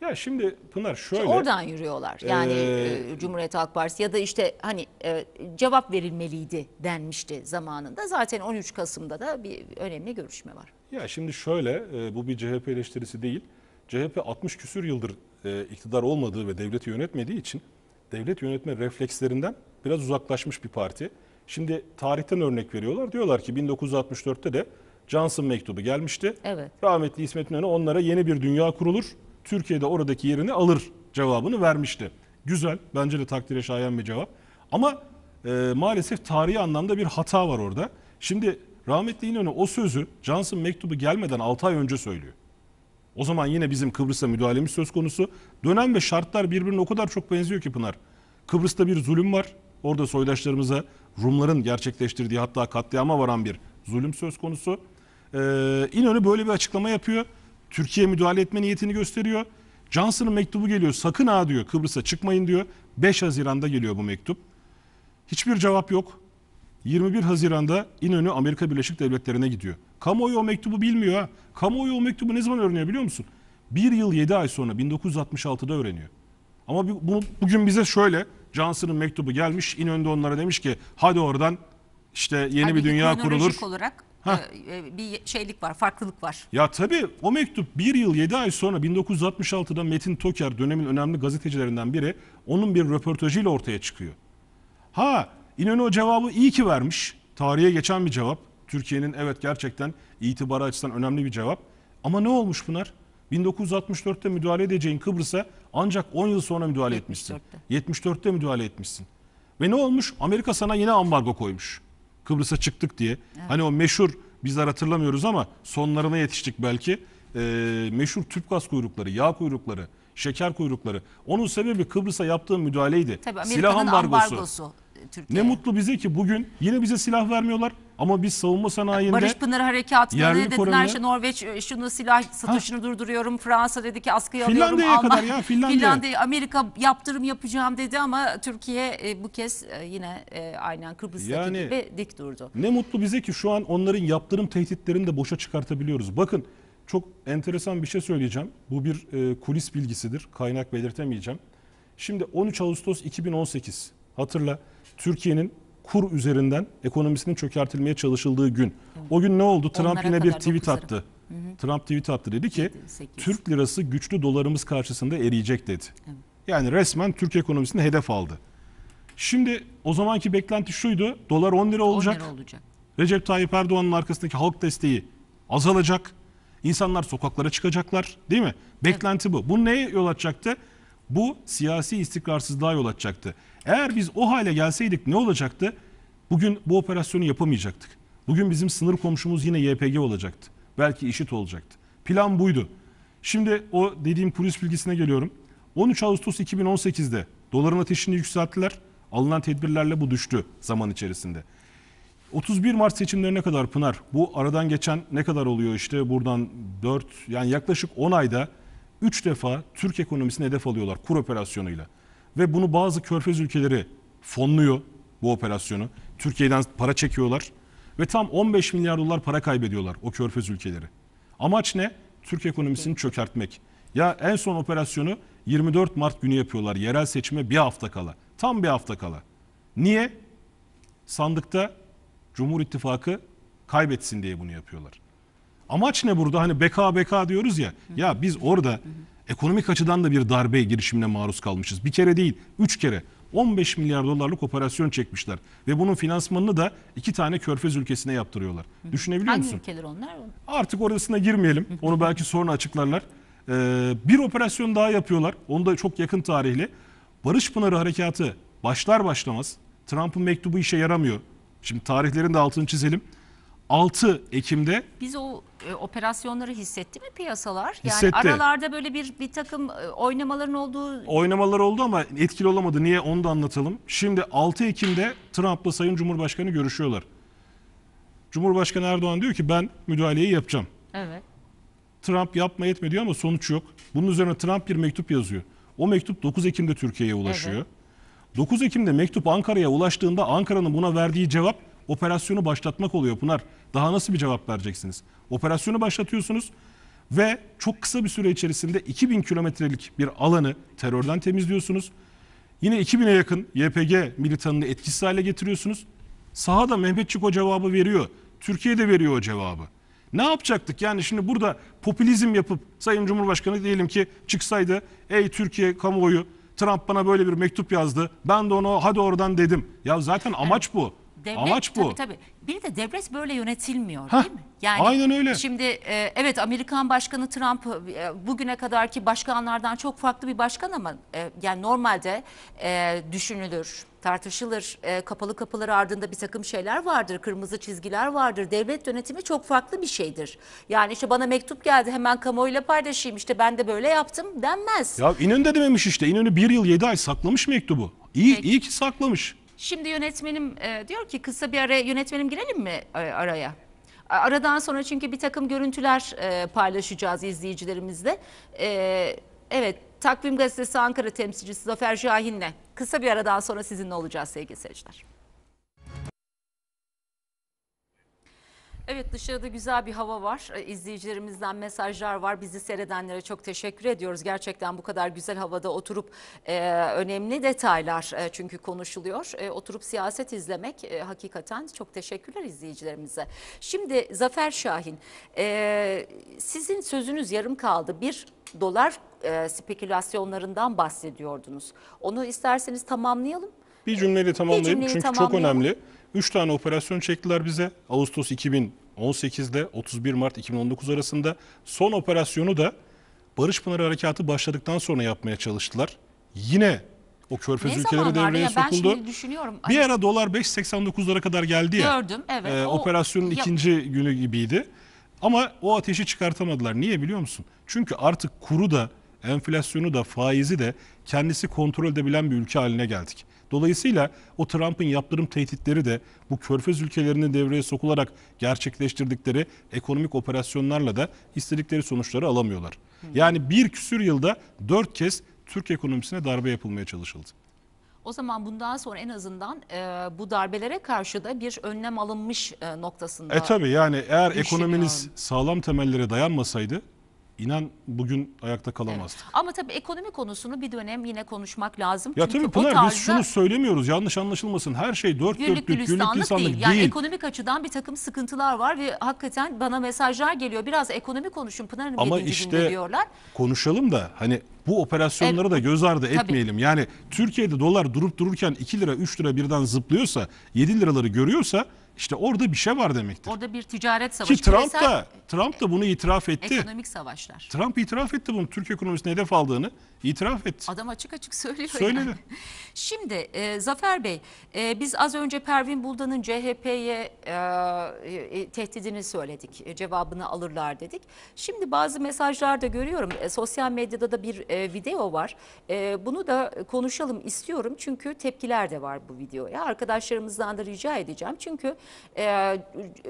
Ya şimdi Pınar şöyle. İşte oradan yürüyorlar. Yani ee, e, Cumhuriyet Halk Partisi ya da işte hani e, cevap verilmeliydi denmişti zamanında. Zaten 13 Kasım'da da bir önemli görüşme var. Ya şimdi şöyle e, bu bir CHP eleştirisi değil. CHP 60 küsür yıldır e, iktidar olmadığı ve devleti yönetmediği için devlet yönetme reflekslerinden biraz uzaklaşmış bir parti. Şimdi tarihten örnek veriyorlar. Diyorlar ki 1964'te de Johnson mektubu gelmişti. Evet. Rahmetli İsmet İnönü onlara yeni bir dünya kurulur Türkiye'de oradaki yerini alır cevabını vermişti. Güzel, bence de takdire şayan bir cevap. Ama e, maalesef tarihi anlamda bir hata var orada. Şimdi rahmetli İnönü o sözü Johnson mektubu gelmeden 6 ay önce söylüyor. O zaman yine bizim Kıbrıs'a müdahalemiz söz konusu. Dönem ve şartlar birbirine o kadar çok benziyor ki Pınar. Kıbrıs'ta bir zulüm var. Orada soydaşlarımıza Rumların gerçekleştirdiği hatta katliama varan bir zulüm söz konusu. Ee, İnönü böyle bir açıklama yapıyor. Türkiye müdahale etme niyetini gösteriyor. Johnson'ın mektubu geliyor. Sakın ha diyor Kıbrıs'a çıkmayın diyor. 5 Haziran'da geliyor bu mektup. Hiçbir cevap yok. 21 Haziran'da İnönü Amerika Birleşik Devletleri'ne gidiyor. Kamuoyu o mektubu bilmiyor ha. Kamuoyu o mektubu ne zaman öğreniyor biliyor musun? Bir yıl 7 ay sonra 1966'da öğreniyor. Ama bu, bugün bize şöyle Johnson'ın mektubu gelmiş. İnönü de onlara demiş ki hadi oradan işte yeni Hadi bir dünya kurulur. olarak Heh. Ee, e, bir şeylik var, farklılık var. Ya tabii o mektup bir yıl yedi ay sonra 1966'da Metin Toker dönemin önemli gazetecilerinden biri onun bir röportajıyla ortaya çıkıyor. Ha İnönü o cevabı iyi ki vermiş. Tarihe geçen bir cevap. Türkiye'nin evet gerçekten itibarı açısından önemli bir cevap. Ama ne olmuş Pınar? 1964'te müdahale edeceğin Kıbrıs'a ancak 10 yıl sonra müdahale 74'te. etmişsin. 74'te müdahale etmişsin. Ve ne olmuş? Amerika sana yine ambargo koymuş. Kıbrıs'a çıktık diye. Evet. Hani o meşhur bizler hatırlamıyoruz ama sonlarına yetiştik belki. E, meşhur tüp gaz kuyrukları, yağ kuyrukları, şeker kuyrukları. Onun sebebi Kıbrıs'a yaptığım müdahaleydi. Tabii Amerika'nın silah ambargosu. ambargosu Ne mutlu bize ki bugün yine bize silah vermiyorlar. Ama biz savunma sanayinde... Barış Pınar Harekatı'na ne dediler koronaya... işte Norveç e, şunu silah satışını ha. durduruyorum. Fransa dedi ki askıya alıyorum. Finlandiya'ya kadar ya Finlandiya. Finlandiya Amerika yaptırım yapacağım dedi ama Türkiye e, bu kez e, yine e, aynen Kıbrıs'taki yani, gibi dik durdu. Ne mutlu bize ki şu an onların yaptırım tehditlerini de boşa çıkartabiliyoruz. Bakın çok enteresan bir şey söyleyeceğim. Bu bir e, kulis bilgisidir. Kaynak belirtemeyeceğim. Şimdi 13 Ağustos 2018 hatırla Türkiye'nin kur üzerinden ekonomisinin çökertilmeye çalışıldığı gün. O gün ne oldu? Onlara Trump yine bir tweet attı. Hı hı. Trump tweet attı dedi ki 8. Türk lirası güçlü dolarımız karşısında eriyecek dedi. Evet. Yani resmen Türk ekonomisini hedef aldı. Şimdi o zamanki beklenti şuydu. Dolar 10 lira olacak. 10 lira olacak. Recep Tayyip Erdoğan'ın arkasındaki halk desteği azalacak. İnsanlar sokaklara çıkacaklar değil mi? Beklenti evet. bu. Bu neye yol açacaktı? Bu siyasi istikrarsızlığa yol açacaktı. Eğer biz o hale gelseydik ne olacaktı? Bugün bu operasyonu yapamayacaktık. Bugün bizim sınır komşumuz yine YPG olacaktı. Belki işit olacaktı. Plan buydu. Şimdi o dediğim polis bilgisine geliyorum. 13 Ağustos 2018'de doların ateşini yükselttiler. Alınan tedbirlerle bu düştü zaman içerisinde. 31 Mart seçimlerine kadar Pınar bu aradan geçen ne kadar oluyor işte buradan 4 yani yaklaşık 10 ayda 3 defa Türk ekonomisini hedef alıyorlar kur operasyonuyla. Ve bunu bazı körfez ülkeleri fonluyor bu operasyonu. Türkiye'den para çekiyorlar ve tam 15 milyar dolar para kaybediyorlar o körfez ülkeleri. Amaç ne? Türk ekonomisini çökertmek. Ya en son operasyonu 24 Mart günü yapıyorlar yerel seçime bir hafta kala. Tam bir hafta kala. Niye? Sandıkta Cumhur İttifakı kaybetsin diye bunu yapıyorlar. Amaç ne burada? Hani BK BK diyoruz ya. Ya biz orada ekonomik açıdan da bir darbe girişimine maruz kalmışız. Bir kere değil, üç kere. 15 milyar dolarlık operasyon çekmişler. Ve bunun finansmanını da iki tane körfez ülkesine yaptırıyorlar. Düşünebiliyor Hangi musun? ülkeler onlar? Artık orasına girmeyelim. Onu belki sonra açıklarlar. Ee, bir operasyon daha yapıyorlar. Onu da çok yakın tarihli. Barış Pınarı Harekatı başlar başlamaz Trump'ın mektubu işe yaramıyor. Şimdi tarihlerin de altını çizelim. 6 Ekim'de Biz o e, operasyonları hissetti mi piyasalar? Hissetti. Yani aralarda böyle bir bir takım e, oynamaların olduğu oynamalar oldu ama etkili olamadı. Niye onu da anlatalım. Şimdi 6 Ekim'de Trump'la Sayın Cumhurbaşkanı görüşüyorlar. Cumhurbaşkanı Erdoğan diyor ki ben müdahaleyi yapacağım. Evet. Trump yapma etme diyor ama sonuç yok. Bunun üzerine Trump bir mektup yazıyor. O mektup 9 Ekim'de Türkiye'ye ulaşıyor. Evet. 9 Ekim'de mektup Ankara'ya ulaştığında Ankara'nın buna verdiği cevap operasyonu başlatmak oluyor Pınar. Daha nasıl bir cevap vereceksiniz? Operasyonu başlatıyorsunuz ve çok kısa bir süre içerisinde 2000 kilometrelik bir alanı terörden temizliyorsunuz. Yine 2000'e yakın YPG militanını etkisiz hale getiriyorsunuz. Sahada Mehmetçik o cevabı veriyor. Türkiye de veriyor o cevabı. Ne yapacaktık? Yani şimdi burada popülizm yapıp Sayın Cumhurbaşkanı diyelim ki çıksaydı ey Türkiye kamuoyu Trump bana böyle bir mektup yazdı. Ben de ona hadi oradan dedim. Ya zaten amaç bu. Devlet, Amaç bu. Tabii, tabii. Bir de devlet böyle yönetilmiyor Heh, değil mi? Yani aynen öyle. Şimdi e, evet Amerikan Başkanı Trump e, bugüne kadarki başkanlardan çok farklı bir başkan ama e, yani normalde düşünülür, tartışılır. kapalı kapılar ardında bir takım şeyler vardır, kırmızı çizgiler vardır. Devlet yönetimi çok farklı bir şeydir. Yani işte bana mektup geldi hemen kamuoyuyla paylaşayım işte ben de böyle yaptım denmez. Ya İnönü de dememiş işte İnönü bir yıl yedi ay saklamış mektubu. İyi, Peki. iyi ki saklamış. Şimdi yönetmenim e, diyor ki kısa bir ara yönetmenim girelim mi e, araya? Aradan sonra çünkü bir takım görüntüler e, paylaşacağız izleyicilerimizle. E, evet Takvim Gazetesi Ankara temsilcisi Zafer Şahin'le kısa bir aradan sonra sizinle olacağız sevgili seyirciler. Evet dışarıda güzel bir hava var. E, izleyicilerimizden mesajlar var. Bizi seyredenlere çok teşekkür ediyoruz. Gerçekten bu kadar güzel havada oturup e, önemli detaylar e, çünkü konuşuluyor. E, oturup siyaset izlemek e, hakikaten çok teşekkürler izleyicilerimize. Şimdi Zafer Şahin e, sizin sözünüz yarım kaldı. Bir dolar e, spekülasyonlarından bahsediyordunuz. Onu isterseniz tamamlayalım. Bir cümleyle tamamlayayım bir cümleyi çünkü tamamlayalım. çok önemli. 3 tane operasyon çektiler bize. Ağustos 2018'de 31 Mart 2019 arasında. Son operasyonu da Barış Pınarı Harekatı başladıktan sonra yapmaya çalıştılar. Yine o körfez ülkeleri devreye ya? sokuldu. Ben şimdi düşünüyorum. Bir ara dolar 5.89'lara kadar geldi ya. Gördüm evet. E, o, operasyonun ya. ikinci günü gibiydi. Ama o ateşi çıkartamadılar. Niye biliyor musun? Çünkü artık kuru da enflasyonu da faizi de kendisi kontrol edebilen bir ülke haline geldik. Dolayısıyla o Trump'ın yaptırım tehditleri de bu körfez ülkelerini devreye sokularak gerçekleştirdikleri ekonomik operasyonlarla da istedikleri sonuçları alamıyorlar. Yani bir küsür yılda dört kez Türk ekonomisine darbe yapılmaya çalışıldı. O zaman bundan sonra en azından e, bu darbelere karşı da bir önlem alınmış e, noktasında. E tabi yani eğer ekonominiz sağlam temellere dayanmasaydı İnan bugün ayakta kalamazdık. Evet. Ama tabii ekonomi konusunu bir dönem yine konuşmak lazım. Ya tabii Pınar tarzda... biz şunu söylemiyoruz yanlış anlaşılmasın. Her şey dört günlük dörtlük günlük lisanlık değil. değil. Yani ekonomik açıdan bir takım sıkıntılar var ve hakikaten bana mesajlar geliyor. Biraz ekonomi konuşun Pınar Hanım Ama işte diyorlar. konuşalım da hani bu operasyonları evet. da göz ardı tabii. etmeyelim. Yani Türkiye'de dolar durup dururken 2 lira 3 lira birden zıplıyorsa 7 liraları görüyorsa işte orada bir şey var demektir. Orada bir ticaret savaşı. Ki Trump da, Trump da bunu itiraf etti. Ekonomik savaşlar. Trump itiraf etti bunu Türk ekonomisine hedef aldığını. İtiraf etti. Adam açık açık söylüyor. Söyledi. Yani. *laughs* Şimdi e, Zafer Bey e, biz az önce Pervin Buldan'ın CHP'ye e, e, e, tehdidini söyledik. E, cevabını alırlar dedik. Şimdi bazı mesajlarda görüyorum. E, sosyal medyada da bir e, video var. E, bunu da konuşalım istiyorum. Çünkü tepkiler de var bu videoya. Arkadaşlarımızdan da rica edeceğim. Çünkü e,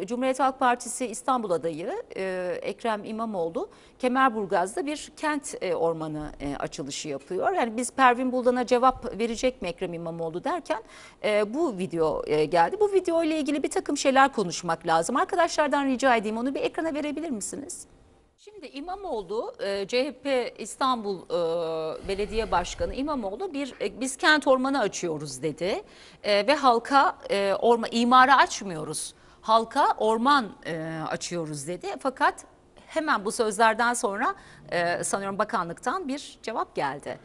Cumhuriyet Halk Partisi İstanbul adayı e, Ekrem İmamoğlu Kemerburgaz'da bir kent e, ormanı e, açıldı açılışı yapıyor. Yani biz Pervin Buldan'a cevap verecek mi Ekrem İmamoğlu derken e, bu video e, geldi. Bu video ile ilgili bir takım şeyler konuşmak lazım. Arkadaşlardan rica edeyim onu bir ekrana verebilir misiniz? Şimdi İmamoğlu, e, CHP İstanbul e, Belediye Başkanı İmamoğlu bir e, biz kent ormanı açıyoruz dedi ve halka orma, imara açmıyoruz halka orman açıyoruz dedi. Fakat hemen bu sözlerden sonra e, sanıyorum bakanlıktan bir cevap geldi.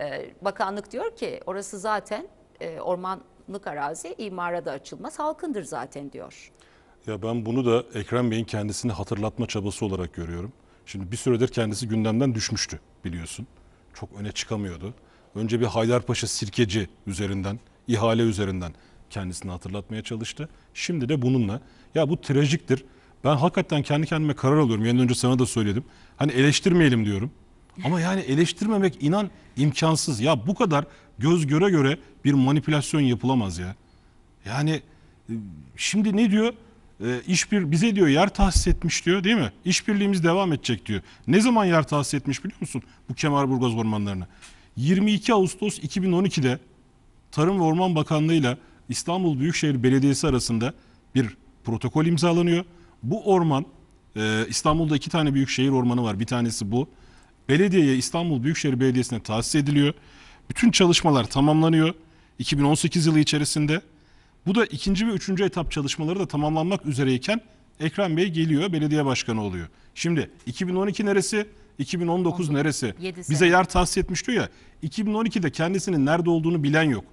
E, bakanlık diyor ki orası zaten e, ormanlık arazi imara da açılmaz halkındır zaten diyor. Ya ben bunu da Ekrem Bey'in kendisini hatırlatma çabası olarak görüyorum. Şimdi bir süredir kendisi gündemden düşmüştü biliyorsun. Çok öne çıkamıyordu. Önce bir Haydarpaşa sirkeci üzerinden, ihale üzerinden kendisini hatırlatmaya çalıştı. Şimdi de bununla ya bu trajiktir ben hakikaten kendi kendime karar alıyorum. Yani önce sana da söyledim. Hani eleştirmeyelim diyorum. Ama yani eleştirmemek inan imkansız. Ya bu kadar göz göre göre bir manipülasyon yapılamaz ya. Yani e, şimdi ne diyor? E, işbir bize diyor yer tahsis etmiş diyor değil mi? İşbirliğimiz devam edecek diyor. Ne zaman yer tahsis etmiş biliyor musun? Bu Kemerburgaz ormanlarını. 22 Ağustos 2012'de Tarım ve Orman Bakanlığı ile İstanbul Büyükşehir Belediyesi arasında bir protokol imzalanıyor. Bu orman e, İstanbul'da iki tane büyük şehir ormanı var. Bir tanesi bu. Belediyeye İstanbul Büyükşehir Belediyesi'ne tahsis ediliyor. Bütün çalışmalar tamamlanıyor 2018 yılı içerisinde. Bu da ikinci ve üçüncü etap çalışmaları da tamamlanmak üzereyken Ekrem Bey geliyor belediye başkanı oluyor. Şimdi 2012 neresi? 2019 neresi? Bize yer tahsis etmiş diyor ya. 2012'de kendisinin nerede olduğunu bilen yok.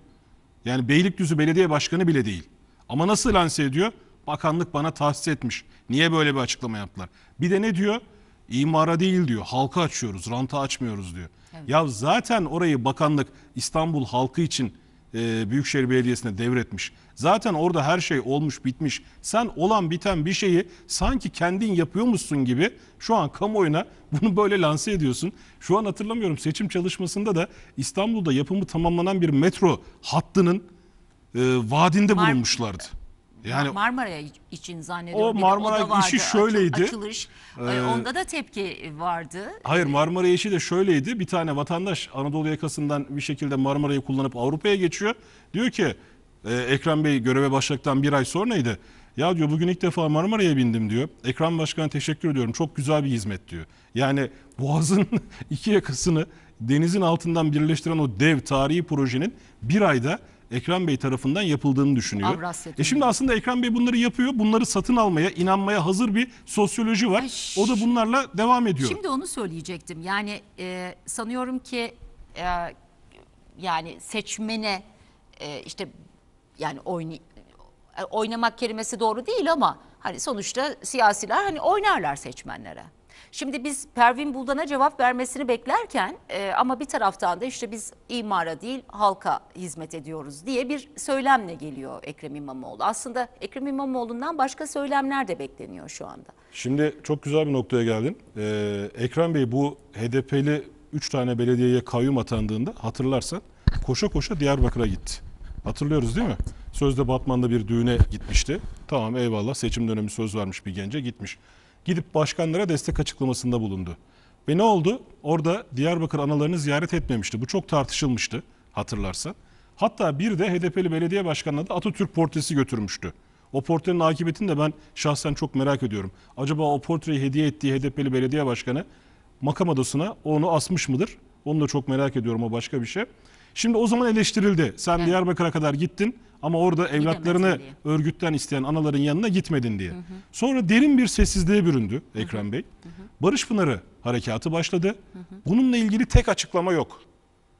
Yani Beylikdüzü belediye başkanı bile değil. Ama nasıl lanse ediyor? Bakanlık bana tahsis etmiş. Niye böyle bir açıklama yaptılar? Bir de ne diyor? İmara değil diyor. Halka açıyoruz, ranta açmıyoruz diyor. Evet. Ya zaten orayı bakanlık İstanbul halkı için e, Büyükşehir Belediyesi'ne devretmiş. Zaten orada her şey olmuş bitmiş. Sen olan biten bir şeyi sanki kendin yapıyormuşsun gibi şu an kamuoyuna *laughs* bunu böyle lanse ediyorsun. Şu an hatırlamıyorum seçim çalışmasında da İstanbul'da yapımı tamamlanan bir metro hattının e, vaadinde bulunmuşlardı. Yani Marmara için zannediyorum. O Marmara vardı, işi şöyleydi. Açılış. Ee, onda da tepki vardı. Hayır Marmara işi de şöyleydi. Bir tane vatandaş Anadolu yakasından bir şekilde Marmara'yı kullanıp Avrupa'ya geçiyor. Diyor ki e, Ekrem Bey göreve başladıktan bir ay sonraydı. Ya diyor bugün ilk defa Marmara'ya bindim diyor. Ekrem Başkan'a teşekkür ediyorum. Çok güzel bir hizmet diyor. Yani Boğaz'ın *laughs* iki yakasını denizin altından birleştiren o dev tarihi projenin bir ayda Ekrem Bey tarafından yapıldığını düşünüyor. e şimdi aslında Ekrem Bey bunları yapıyor. Bunları satın almaya, inanmaya hazır bir sosyoloji var. Ay, o da bunlarla devam ediyor. Şimdi onu söyleyecektim. Yani e, sanıyorum ki e, yani seçmene e, işte yani oynay e, oynamak kelimesi doğru değil ama hani sonuçta siyasiler hani oynarlar seçmenlere. Şimdi biz Pervin Buldan'a cevap vermesini beklerken e, ama bir taraftan da işte biz imara değil halka hizmet ediyoruz diye bir söylemle geliyor Ekrem İmamoğlu. Aslında Ekrem İmamoğlu'ndan başka söylemler de bekleniyor şu anda. Şimdi çok güzel bir noktaya geldin. Ee, Ekrem Bey bu HDP'li 3 tane belediyeye kayyum atandığında hatırlarsan koşa koşa Diyarbakır'a gitti. Hatırlıyoruz değil mi? Sözde Batman'da bir düğüne gitmişti. Tamam eyvallah seçim dönemi söz vermiş bir gence gitmiş gidip başkanlara destek açıklamasında bulundu. Ve ne oldu? Orada Diyarbakır analarını ziyaret etmemişti. Bu çok tartışılmıştı hatırlarsa. Hatta bir de HDP'li belediye başkanına da Atatürk portresi götürmüştü. O portrenin akıbetini de ben şahsen çok merak ediyorum. Acaba o portreyi hediye ettiği HDP'li belediye başkanı makam adasına onu asmış mıdır? Onu da çok merak ediyorum o başka bir şey. Şimdi o zaman eleştirildi. Sen evet. Diyarbakır'a kadar gittin ama orada evlatlarını örgütten isteyen anaların yanına gitmedin diye. Hı hı. Sonra derin bir sessizliğe büründü Ekrem Bey. Hı hı. Barış Pınarı harekatı başladı. Hı hı. Bununla ilgili tek açıklama yok.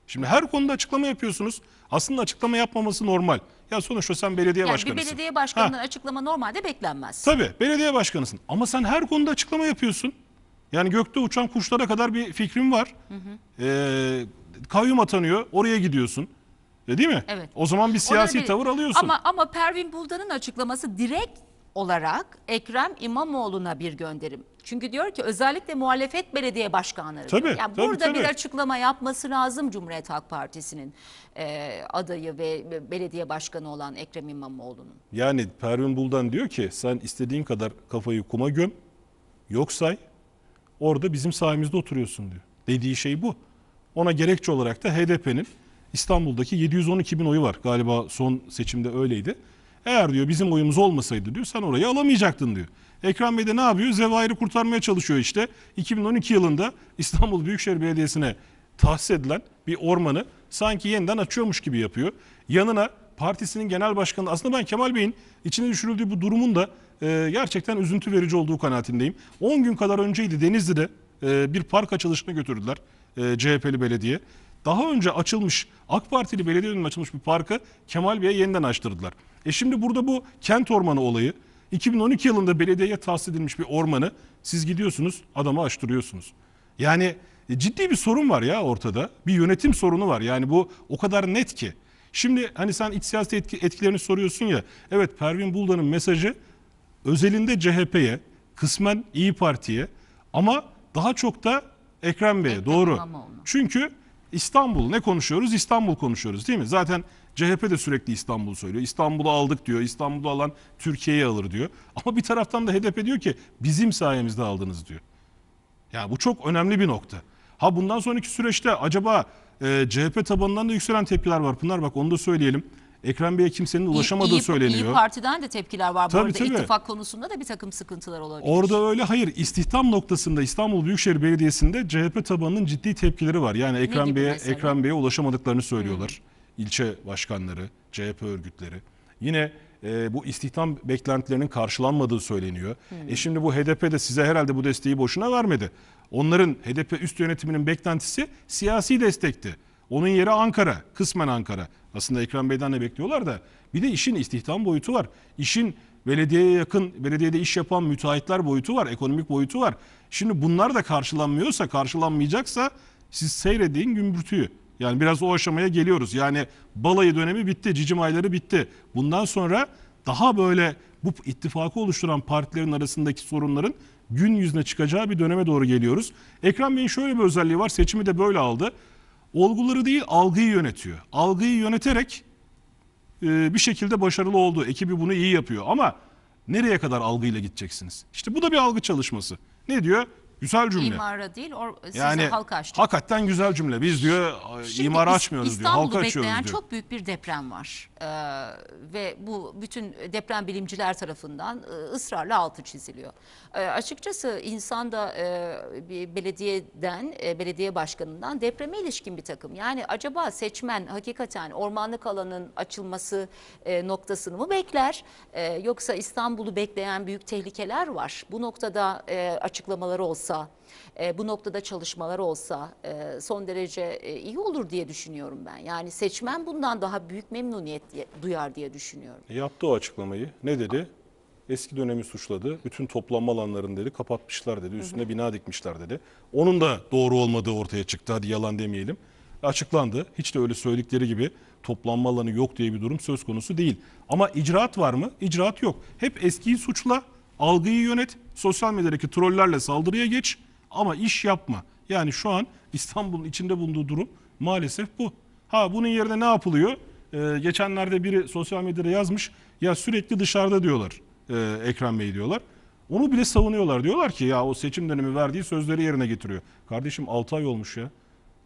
Şimdi her konuda açıklama yapıyorsunuz. Aslında açıklama yapmaması normal. Ya sonuçta sen belediye yani başkanısın. Bir belediye başkanından ha. açıklama normalde beklenmez. Tabii belediye başkanısın. Ama sen her konuda açıklama yapıyorsun. Yani gökte uçan kuşlara kadar bir fikrim var. Hı hı. Ee, kayyum atanıyor oraya gidiyorsun. E, değil mi? Evet. O zaman bir siyasi bir, tavır alıyorsun. Ama ama Pervin Buldan'ın açıklaması direkt olarak Ekrem İmamoğlu'na bir gönderim. Çünkü diyor ki özellikle muhalefet belediye başkanları. Tabii, yani tabii, burada tabii. bir açıklama yapması lazım Cumhuriyet Halk Partisi'nin e, adayı ve belediye başkanı olan Ekrem İmamoğlu'nun. Yani Pervin Buldan diyor ki sen istediğin kadar kafayı kuma göm, yok orada bizim sahemizde oturuyorsun diyor. Dediği şey bu. Ona gerekçe olarak da HDP'nin İstanbul'daki 712 bin oyu var. Galiba son seçimde öyleydi. Eğer diyor bizim oyumuz olmasaydı diyor sen orayı alamayacaktın diyor. Ekrem Bey de ne yapıyor? Zevahir'i kurtarmaya çalışıyor işte. 2012 yılında İstanbul Büyükşehir Belediyesi'ne tahsis edilen bir ormanı sanki yeniden açıyormuş gibi yapıyor. Yanına partisinin genel başkanı aslında ben Kemal Bey'in içine düşürüldüğü bu durumun da e, gerçekten üzüntü verici olduğu kanaatindeyim. 10 gün kadar önceydi Denizli'de e, bir park açılışına götürdüler. E, CHP'li belediye. Daha önce açılmış AK Partili belediyenin açılmış bir parkı Kemal Bey'e yeniden açtırdılar. E şimdi burada bu kent ormanı olayı 2012 yılında belediyeye tahsis edilmiş bir ormanı siz gidiyorsunuz adama açtırıyorsunuz. Yani e, ciddi bir sorun var ya ortada. Bir yönetim sorunu var. Yani bu o kadar net ki. Şimdi hani sen iç siyasi etki, etkilerini soruyorsun ya. Evet Pervin Buldan'ın mesajı özelinde CHP'ye, kısmen İyi Parti'ye ama daha çok da Ekrem Bey'e Ekrem doğru. Çünkü İstanbul ne konuşuyoruz? İstanbul konuşuyoruz değil mi? Zaten CHP de sürekli İstanbul söylüyor. İstanbul'u aldık diyor. İstanbul'u alan Türkiye'yi alır diyor. Ama bir taraftan da HDP diyor ki bizim sayemizde aldınız diyor. Ya yani bu çok önemli bir nokta. Ha bundan sonraki süreçte acaba e, CHP tabanından da yükselen tepkiler var. Pınar bak onu da söyleyelim. Ekrem Bey'e kimsenin ulaşamadığı İyi, İyi- söyleniyor. İyi Parti'den de tepkiler var Tabii, bu arada. tabii. İttifak konusunda da bir takım sıkıntılar olabilir. Orada öyle hayır istihdam noktasında İstanbul Büyükşehir Belediyesi'nde CHP tabanının ciddi tepkileri var. Yani Ekrem Bey'e Ekrem Bey'e ulaşamadıklarını söylüyorlar. İlçe başkanları, CHP örgütleri. Yine e, bu istihdam beklentilerinin karşılanmadığı söyleniyor. E şimdi bu HDP de size herhalde bu desteği boşuna vermedi. Onların HDP üst yönetiminin beklentisi siyasi destekti. Onun yeri Ankara, kısmen Ankara. Aslında Ekrem Bey'den ne bekliyorlar da bir de işin istihdam boyutu var. İşin belediyeye yakın, belediyede iş yapan müteahhitler boyutu var, ekonomik boyutu var. Şimdi bunlar da karşılanmıyorsa, karşılanmayacaksa siz seyredin gümbürtüyü. Yani biraz o aşamaya geliyoruz. Yani balayı dönemi bitti, cicim ayları bitti. Bundan sonra daha böyle bu ittifakı oluşturan partilerin arasındaki sorunların gün yüzüne çıkacağı bir döneme doğru geliyoruz. Ekrem Bey'in şöyle bir özelliği var. Seçimi de böyle aldı. Olguları değil algıyı yönetiyor. Algıyı yöneterek e, bir şekilde başarılı oldu. Ekibi bunu iyi yapıyor ama nereye kadar algıyla gideceksiniz? İşte bu da bir algı çalışması. Ne diyor? Güzel cümle. İmara değil, or, size yani, halka açtık. Hakikaten güzel cümle. Biz diyor Şimdi imara açmıyoruz İstanbul'u diyor, halka açıyoruz diyor. İstanbul'u bekleyen çok büyük bir deprem var. Ee, ve bu bütün deprem bilimciler tarafından e, ısrarla altı çiziliyor. Ee, açıkçası insanda e, bir belediyeden, e, belediye başkanından depreme ilişkin bir takım. Yani acaba seçmen hakikaten ormanlık alanın açılması e, noktasını mı bekler? E, yoksa İstanbul'u bekleyen büyük tehlikeler var. Bu noktada e, açıklamaları olsun olsa, e, bu noktada çalışmalar olsa e, son derece e, iyi olur diye düşünüyorum ben. Yani seçmen bundan daha büyük memnuniyet diye- duyar diye düşünüyorum. Yaptı o açıklamayı. Ne dedi? Eski dönemi suçladı. Bütün toplanma alanlarını dedi kapatmışlar dedi. Üstüne bina dikmişler dedi. Onun da doğru olmadığı ortaya çıktı. Hadi yalan demeyelim. Açıklandı. Hiç de öyle söyledikleri gibi toplanma alanı yok diye bir durum söz konusu değil. Ama icraat var mı? İcraat yok. Hep eskiyi suçla, Algıyı yönet, sosyal medyadaki trollerle saldırıya geç ama iş yapma. Yani şu an İstanbul'un içinde bulunduğu durum maalesef bu. Ha bunun yerine ne yapılıyor? Ee, geçenlerde biri sosyal medyada yazmış. Ya sürekli dışarıda diyorlar e, Ekrem Bey diyorlar. Onu bile savunuyorlar. Diyorlar ki ya o seçim dönemi verdiği sözleri yerine getiriyor. Kardeşim 6 ay olmuş ya.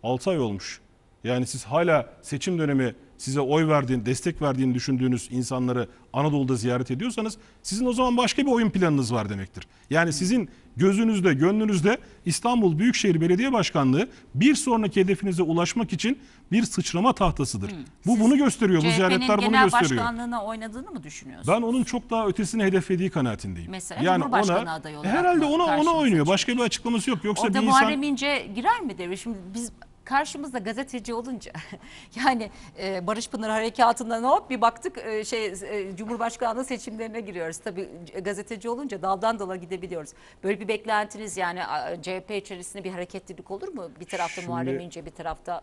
6 ay olmuş. Yani siz hala seçim dönemi size oy verdiğini, destek verdiğini düşündüğünüz insanları Anadolu'da ziyaret ediyorsanız sizin o zaman başka bir oyun planınız var demektir. Yani sizin gözünüzde, gönlünüzde İstanbul Büyükşehir Belediye Başkanlığı bir sonraki hedefinize ulaşmak için bir sıçrama tahtasıdır. Hı. Hmm. Bu Siz bunu gösteriyor, bu ziyaretler bunu gösteriyor. başkanlığına oynadığını mı düşünüyorsunuz? Ben onun çok daha ötesini hedeflediği kanaatindeyim. Mesela yani ona, adayı olarak Herhalde ona ona oynuyor. Başka bir açıklaması yok. Yoksa Orada bir insan... Muharrem İnce girer mi devre? Şimdi biz karşımızda gazeteci olunca *laughs* yani e, Barış Pınar harekatında ne hop bir baktık e, şey e, Cumhurbaşkanlığı seçimlerine giriyoruz. Tabii e, gazeteci olunca daldan dala gidebiliyoruz. Böyle bir beklentiniz yani CHP içerisinde bir hareketlilik olur mu? Bir tarafta Şimdi, Muharrem İnce bir tarafta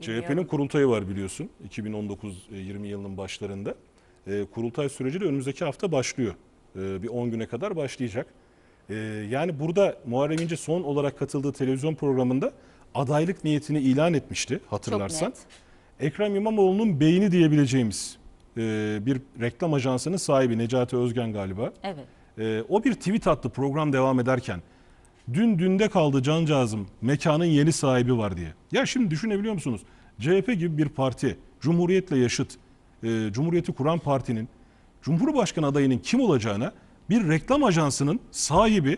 CHP'nin kurultayı var biliyorsun 2019-20 e, yılının başlarında. E, kurultay süreci de önümüzdeki hafta başlıyor. E, bir 10 güne kadar başlayacak. E, yani burada Muharrem İnce son olarak katıldığı televizyon programında adaylık niyetini ilan etmişti hatırlarsan. Ekrem İmamoğlu'nun beyni diyebileceğimiz e, bir reklam ajansının sahibi Necati Özgen galiba. Evet. E, o bir tweet attı program devam ederken. Dün dünde kaldı cancağızım mekanın yeni sahibi var diye. Ya şimdi düşünebiliyor musunuz? CHP gibi bir parti Cumhuriyet'le yaşıt e, Cumhuriyeti kuran partinin Cumhurbaşkanı adayının kim olacağına bir reklam ajansının sahibi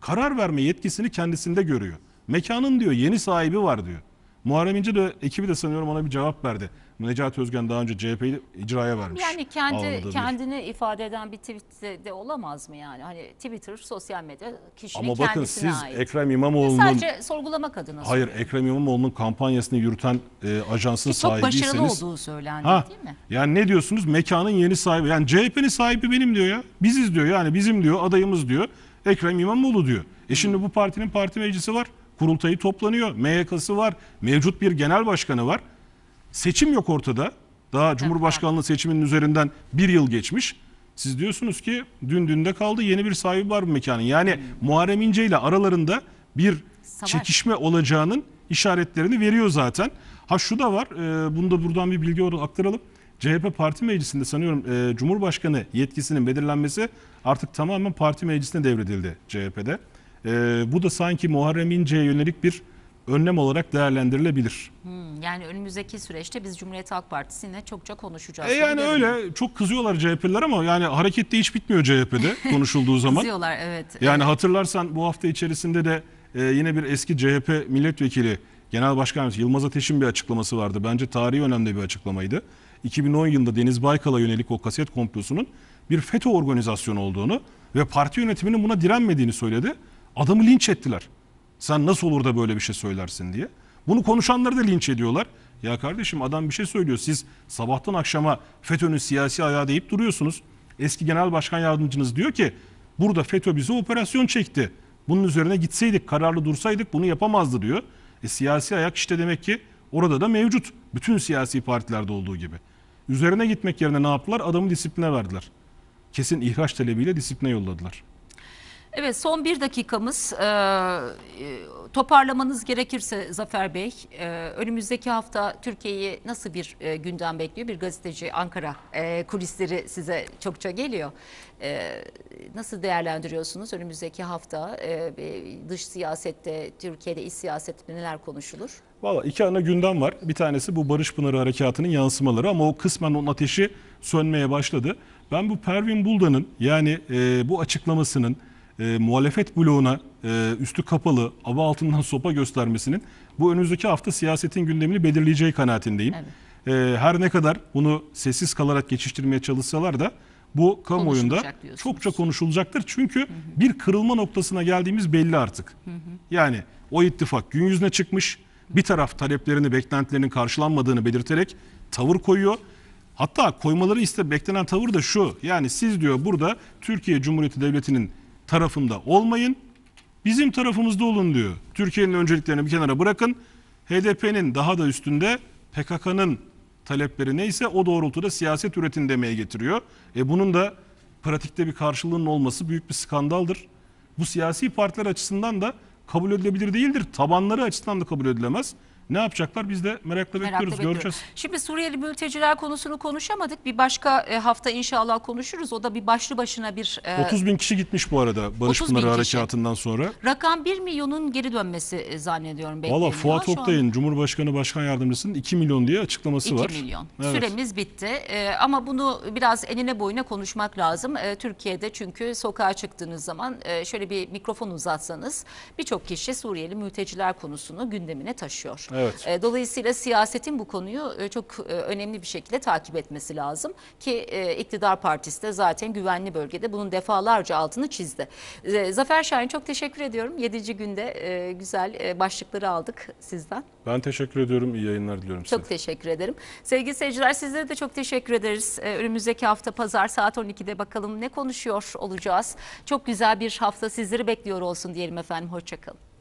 karar verme yetkisini kendisinde görüyor. Mekanın diyor yeni sahibi var diyor. Muharrem İnce de ekibi de sanıyorum ona bir cevap verdi. Necati Özgen daha önce CHP'yi icraya vermiş. Yani kendi kendini bir. ifade eden bir tweet de, de olamaz mı yani? Hani Twitter, sosyal medya kişinin Ama bakın siz ait. Ekrem İmamoğlu'nun... Sadece sorgulamak adına Hayır soruyorum. Ekrem İmamoğlu'nun kampanyasını yürüten e, ajansın Ki sahibiyseniz... Çok başarılı olduğu söylendi ha, değil mi? Yani ne diyorsunuz? Mekanın yeni sahibi. Yani CHP'nin sahibi benim diyor ya. Biziz diyor yani bizim diyor adayımız diyor. Ekrem İmamoğlu diyor. E şimdi bu partinin parti meclisi var. Kurultayı toplanıyor. MYK'sı var. Mevcut bir genel başkanı var. Seçim yok ortada. Daha Cumhurbaşkanlığı seçiminin üzerinden bir yıl geçmiş. Siz diyorsunuz ki dün dünde kaldı yeni bir sahibi var bu mekanın. Yani hmm. Muharrem İnce ile aralarında bir Savaş. çekişme olacağının işaretlerini veriyor zaten. Ha şu da var e, bunu da buradan bir bilgi olarak aktaralım. CHP parti meclisinde sanıyorum e, Cumhurbaşkanı yetkisinin belirlenmesi artık tamamen parti meclisine devredildi CHP'de. E, bu da sanki Muharrem İnce'ye yönelik bir önlem olarak değerlendirilebilir. Hmm, yani önümüzdeki süreçte biz Cumhuriyet Halk Partisi'ne çokça konuşacağız. E yani öyle. Çok kızıyorlar CHP'ler ama yani harekette hiç bitmiyor CHP'de *laughs* konuşulduğu zaman. kızıyorlar evet. Yani evet. hatırlarsan bu hafta içerisinde de e, yine bir eski CHP milletvekili Genel Başkan Yılmaz Ateş'in bir açıklaması vardı. Bence tarihi önemli bir açıklamaydı. 2010 yılında Deniz Baykal'a yönelik o kaset komplosunun bir FETÖ organizasyonu olduğunu ve parti yönetiminin buna direnmediğini söyledi. Adamı linç ettiler. Sen nasıl olur da böyle bir şey söylersin diye. Bunu konuşanları da linç ediyorlar. Ya kardeşim adam bir şey söylüyor. Siz sabahtan akşama FETÖ'nün siyasi ayağı deyip duruyorsunuz. Eski genel başkan yardımcınız diyor ki burada FETÖ bize operasyon çekti. Bunun üzerine gitseydik, kararlı dursaydık bunu yapamazdı diyor. E, siyasi ayak işte demek ki orada da mevcut. Bütün siyasi partilerde olduğu gibi. Üzerine gitmek yerine ne yaptılar? Adamı disipline verdiler. Kesin ihraç talebiyle disipline yolladılar. Evet son bir dakikamız ee, e, toparlamanız gerekirse Zafer Bey e, önümüzdeki hafta Türkiye'yi nasıl bir e, gündem bekliyor? Bir gazeteci Ankara e, kulisleri size çokça geliyor. E, nasıl değerlendiriyorsunuz önümüzdeki hafta e, dış siyasette Türkiye'de iç siyasette neler konuşulur? Valla iki ana gündem var. Bir tanesi bu Barış Pınarı Harekatı'nın yansımaları ama o kısmen onun ateşi sönmeye başladı. Ben bu Pervin Buldan'ın yani e, bu açıklamasının e, muhalefet bloğuna e, üstü kapalı, aba altından *laughs* sopa göstermesinin bu önümüzdeki hafta siyasetin gündemini belirleyeceği kanaatindeyim. Evet. E, her ne kadar bunu sessiz kalarak geçiştirmeye çalışsalar da bu kamuoyunda çokça konuşulacaktır. Çünkü hı hı. bir kırılma noktasına geldiğimiz belli artık. Hı hı. Yani o ittifak gün yüzüne çıkmış, bir taraf taleplerini, beklentilerinin karşılanmadığını belirterek tavır koyuyor. Hatta koymaları iste beklenen tavır da şu. Yani siz diyor burada Türkiye Cumhuriyeti Devleti'nin tarafında olmayın. Bizim tarafımızda olun diyor. Türkiye'nin önceliklerini bir kenara bırakın. HDP'nin daha da üstünde PKK'nın talepleri neyse o doğrultuda siyaset üretin demeye getiriyor. E bunun da pratikte bir karşılığının olması büyük bir skandaldır. Bu siyasi partiler açısından da kabul edilebilir değildir. Tabanları açısından da kabul edilemez. Ne yapacaklar biz de merakla, bekliyoruz bekliyorum. göreceğiz. Şimdi Suriyeli mülteciler konusunu konuşamadık. Bir başka e, hafta inşallah konuşuruz. O da bir başlı başına bir... 30 e, bin kişi gitmiş bu arada Barış Pınarı Harekatı'ndan sonra. Rakam 1 milyonun geri dönmesi e, zannediyorum. Valla Fuat Oktay'ın Cumhurbaşkanı Başkan Yardımcısının 2 milyon diye açıklaması 2 var. 2 milyon. Evet. Süremiz bitti. Ama bunu biraz enine boyuna konuşmak lazım. Türkiye'de çünkü sokağa çıktığınız zaman şöyle bir mikrofon uzatsanız birçok kişi Suriyeli mülteciler konusunu gündemine taşıyor. Evet. Ee, dolayısıyla siyasetin bu konuyu e, çok e, önemli bir şekilde takip etmesi lazım ki e, iktidar partisi de zaten güvenli bölgede bunun defalarca altını çizdi. Ee, Zafer Şahin çok teşekkür ediyorum. Yedinci günde güzel başlıkları aldık sizden. Ben teşekkür ediyorum. İyi yayınlar diliyorum size. Çok teşekkür ederim. Sevgili seyirciler sizlere de çok teşekkür ederiz. Ee, önümüzdeki hafta pazar saat 12'de bakalım ne konuşuyor olacağız. Çok güzel bir hafta sizleri bekliyor olsun diyelim efendim. Hoşçakalın.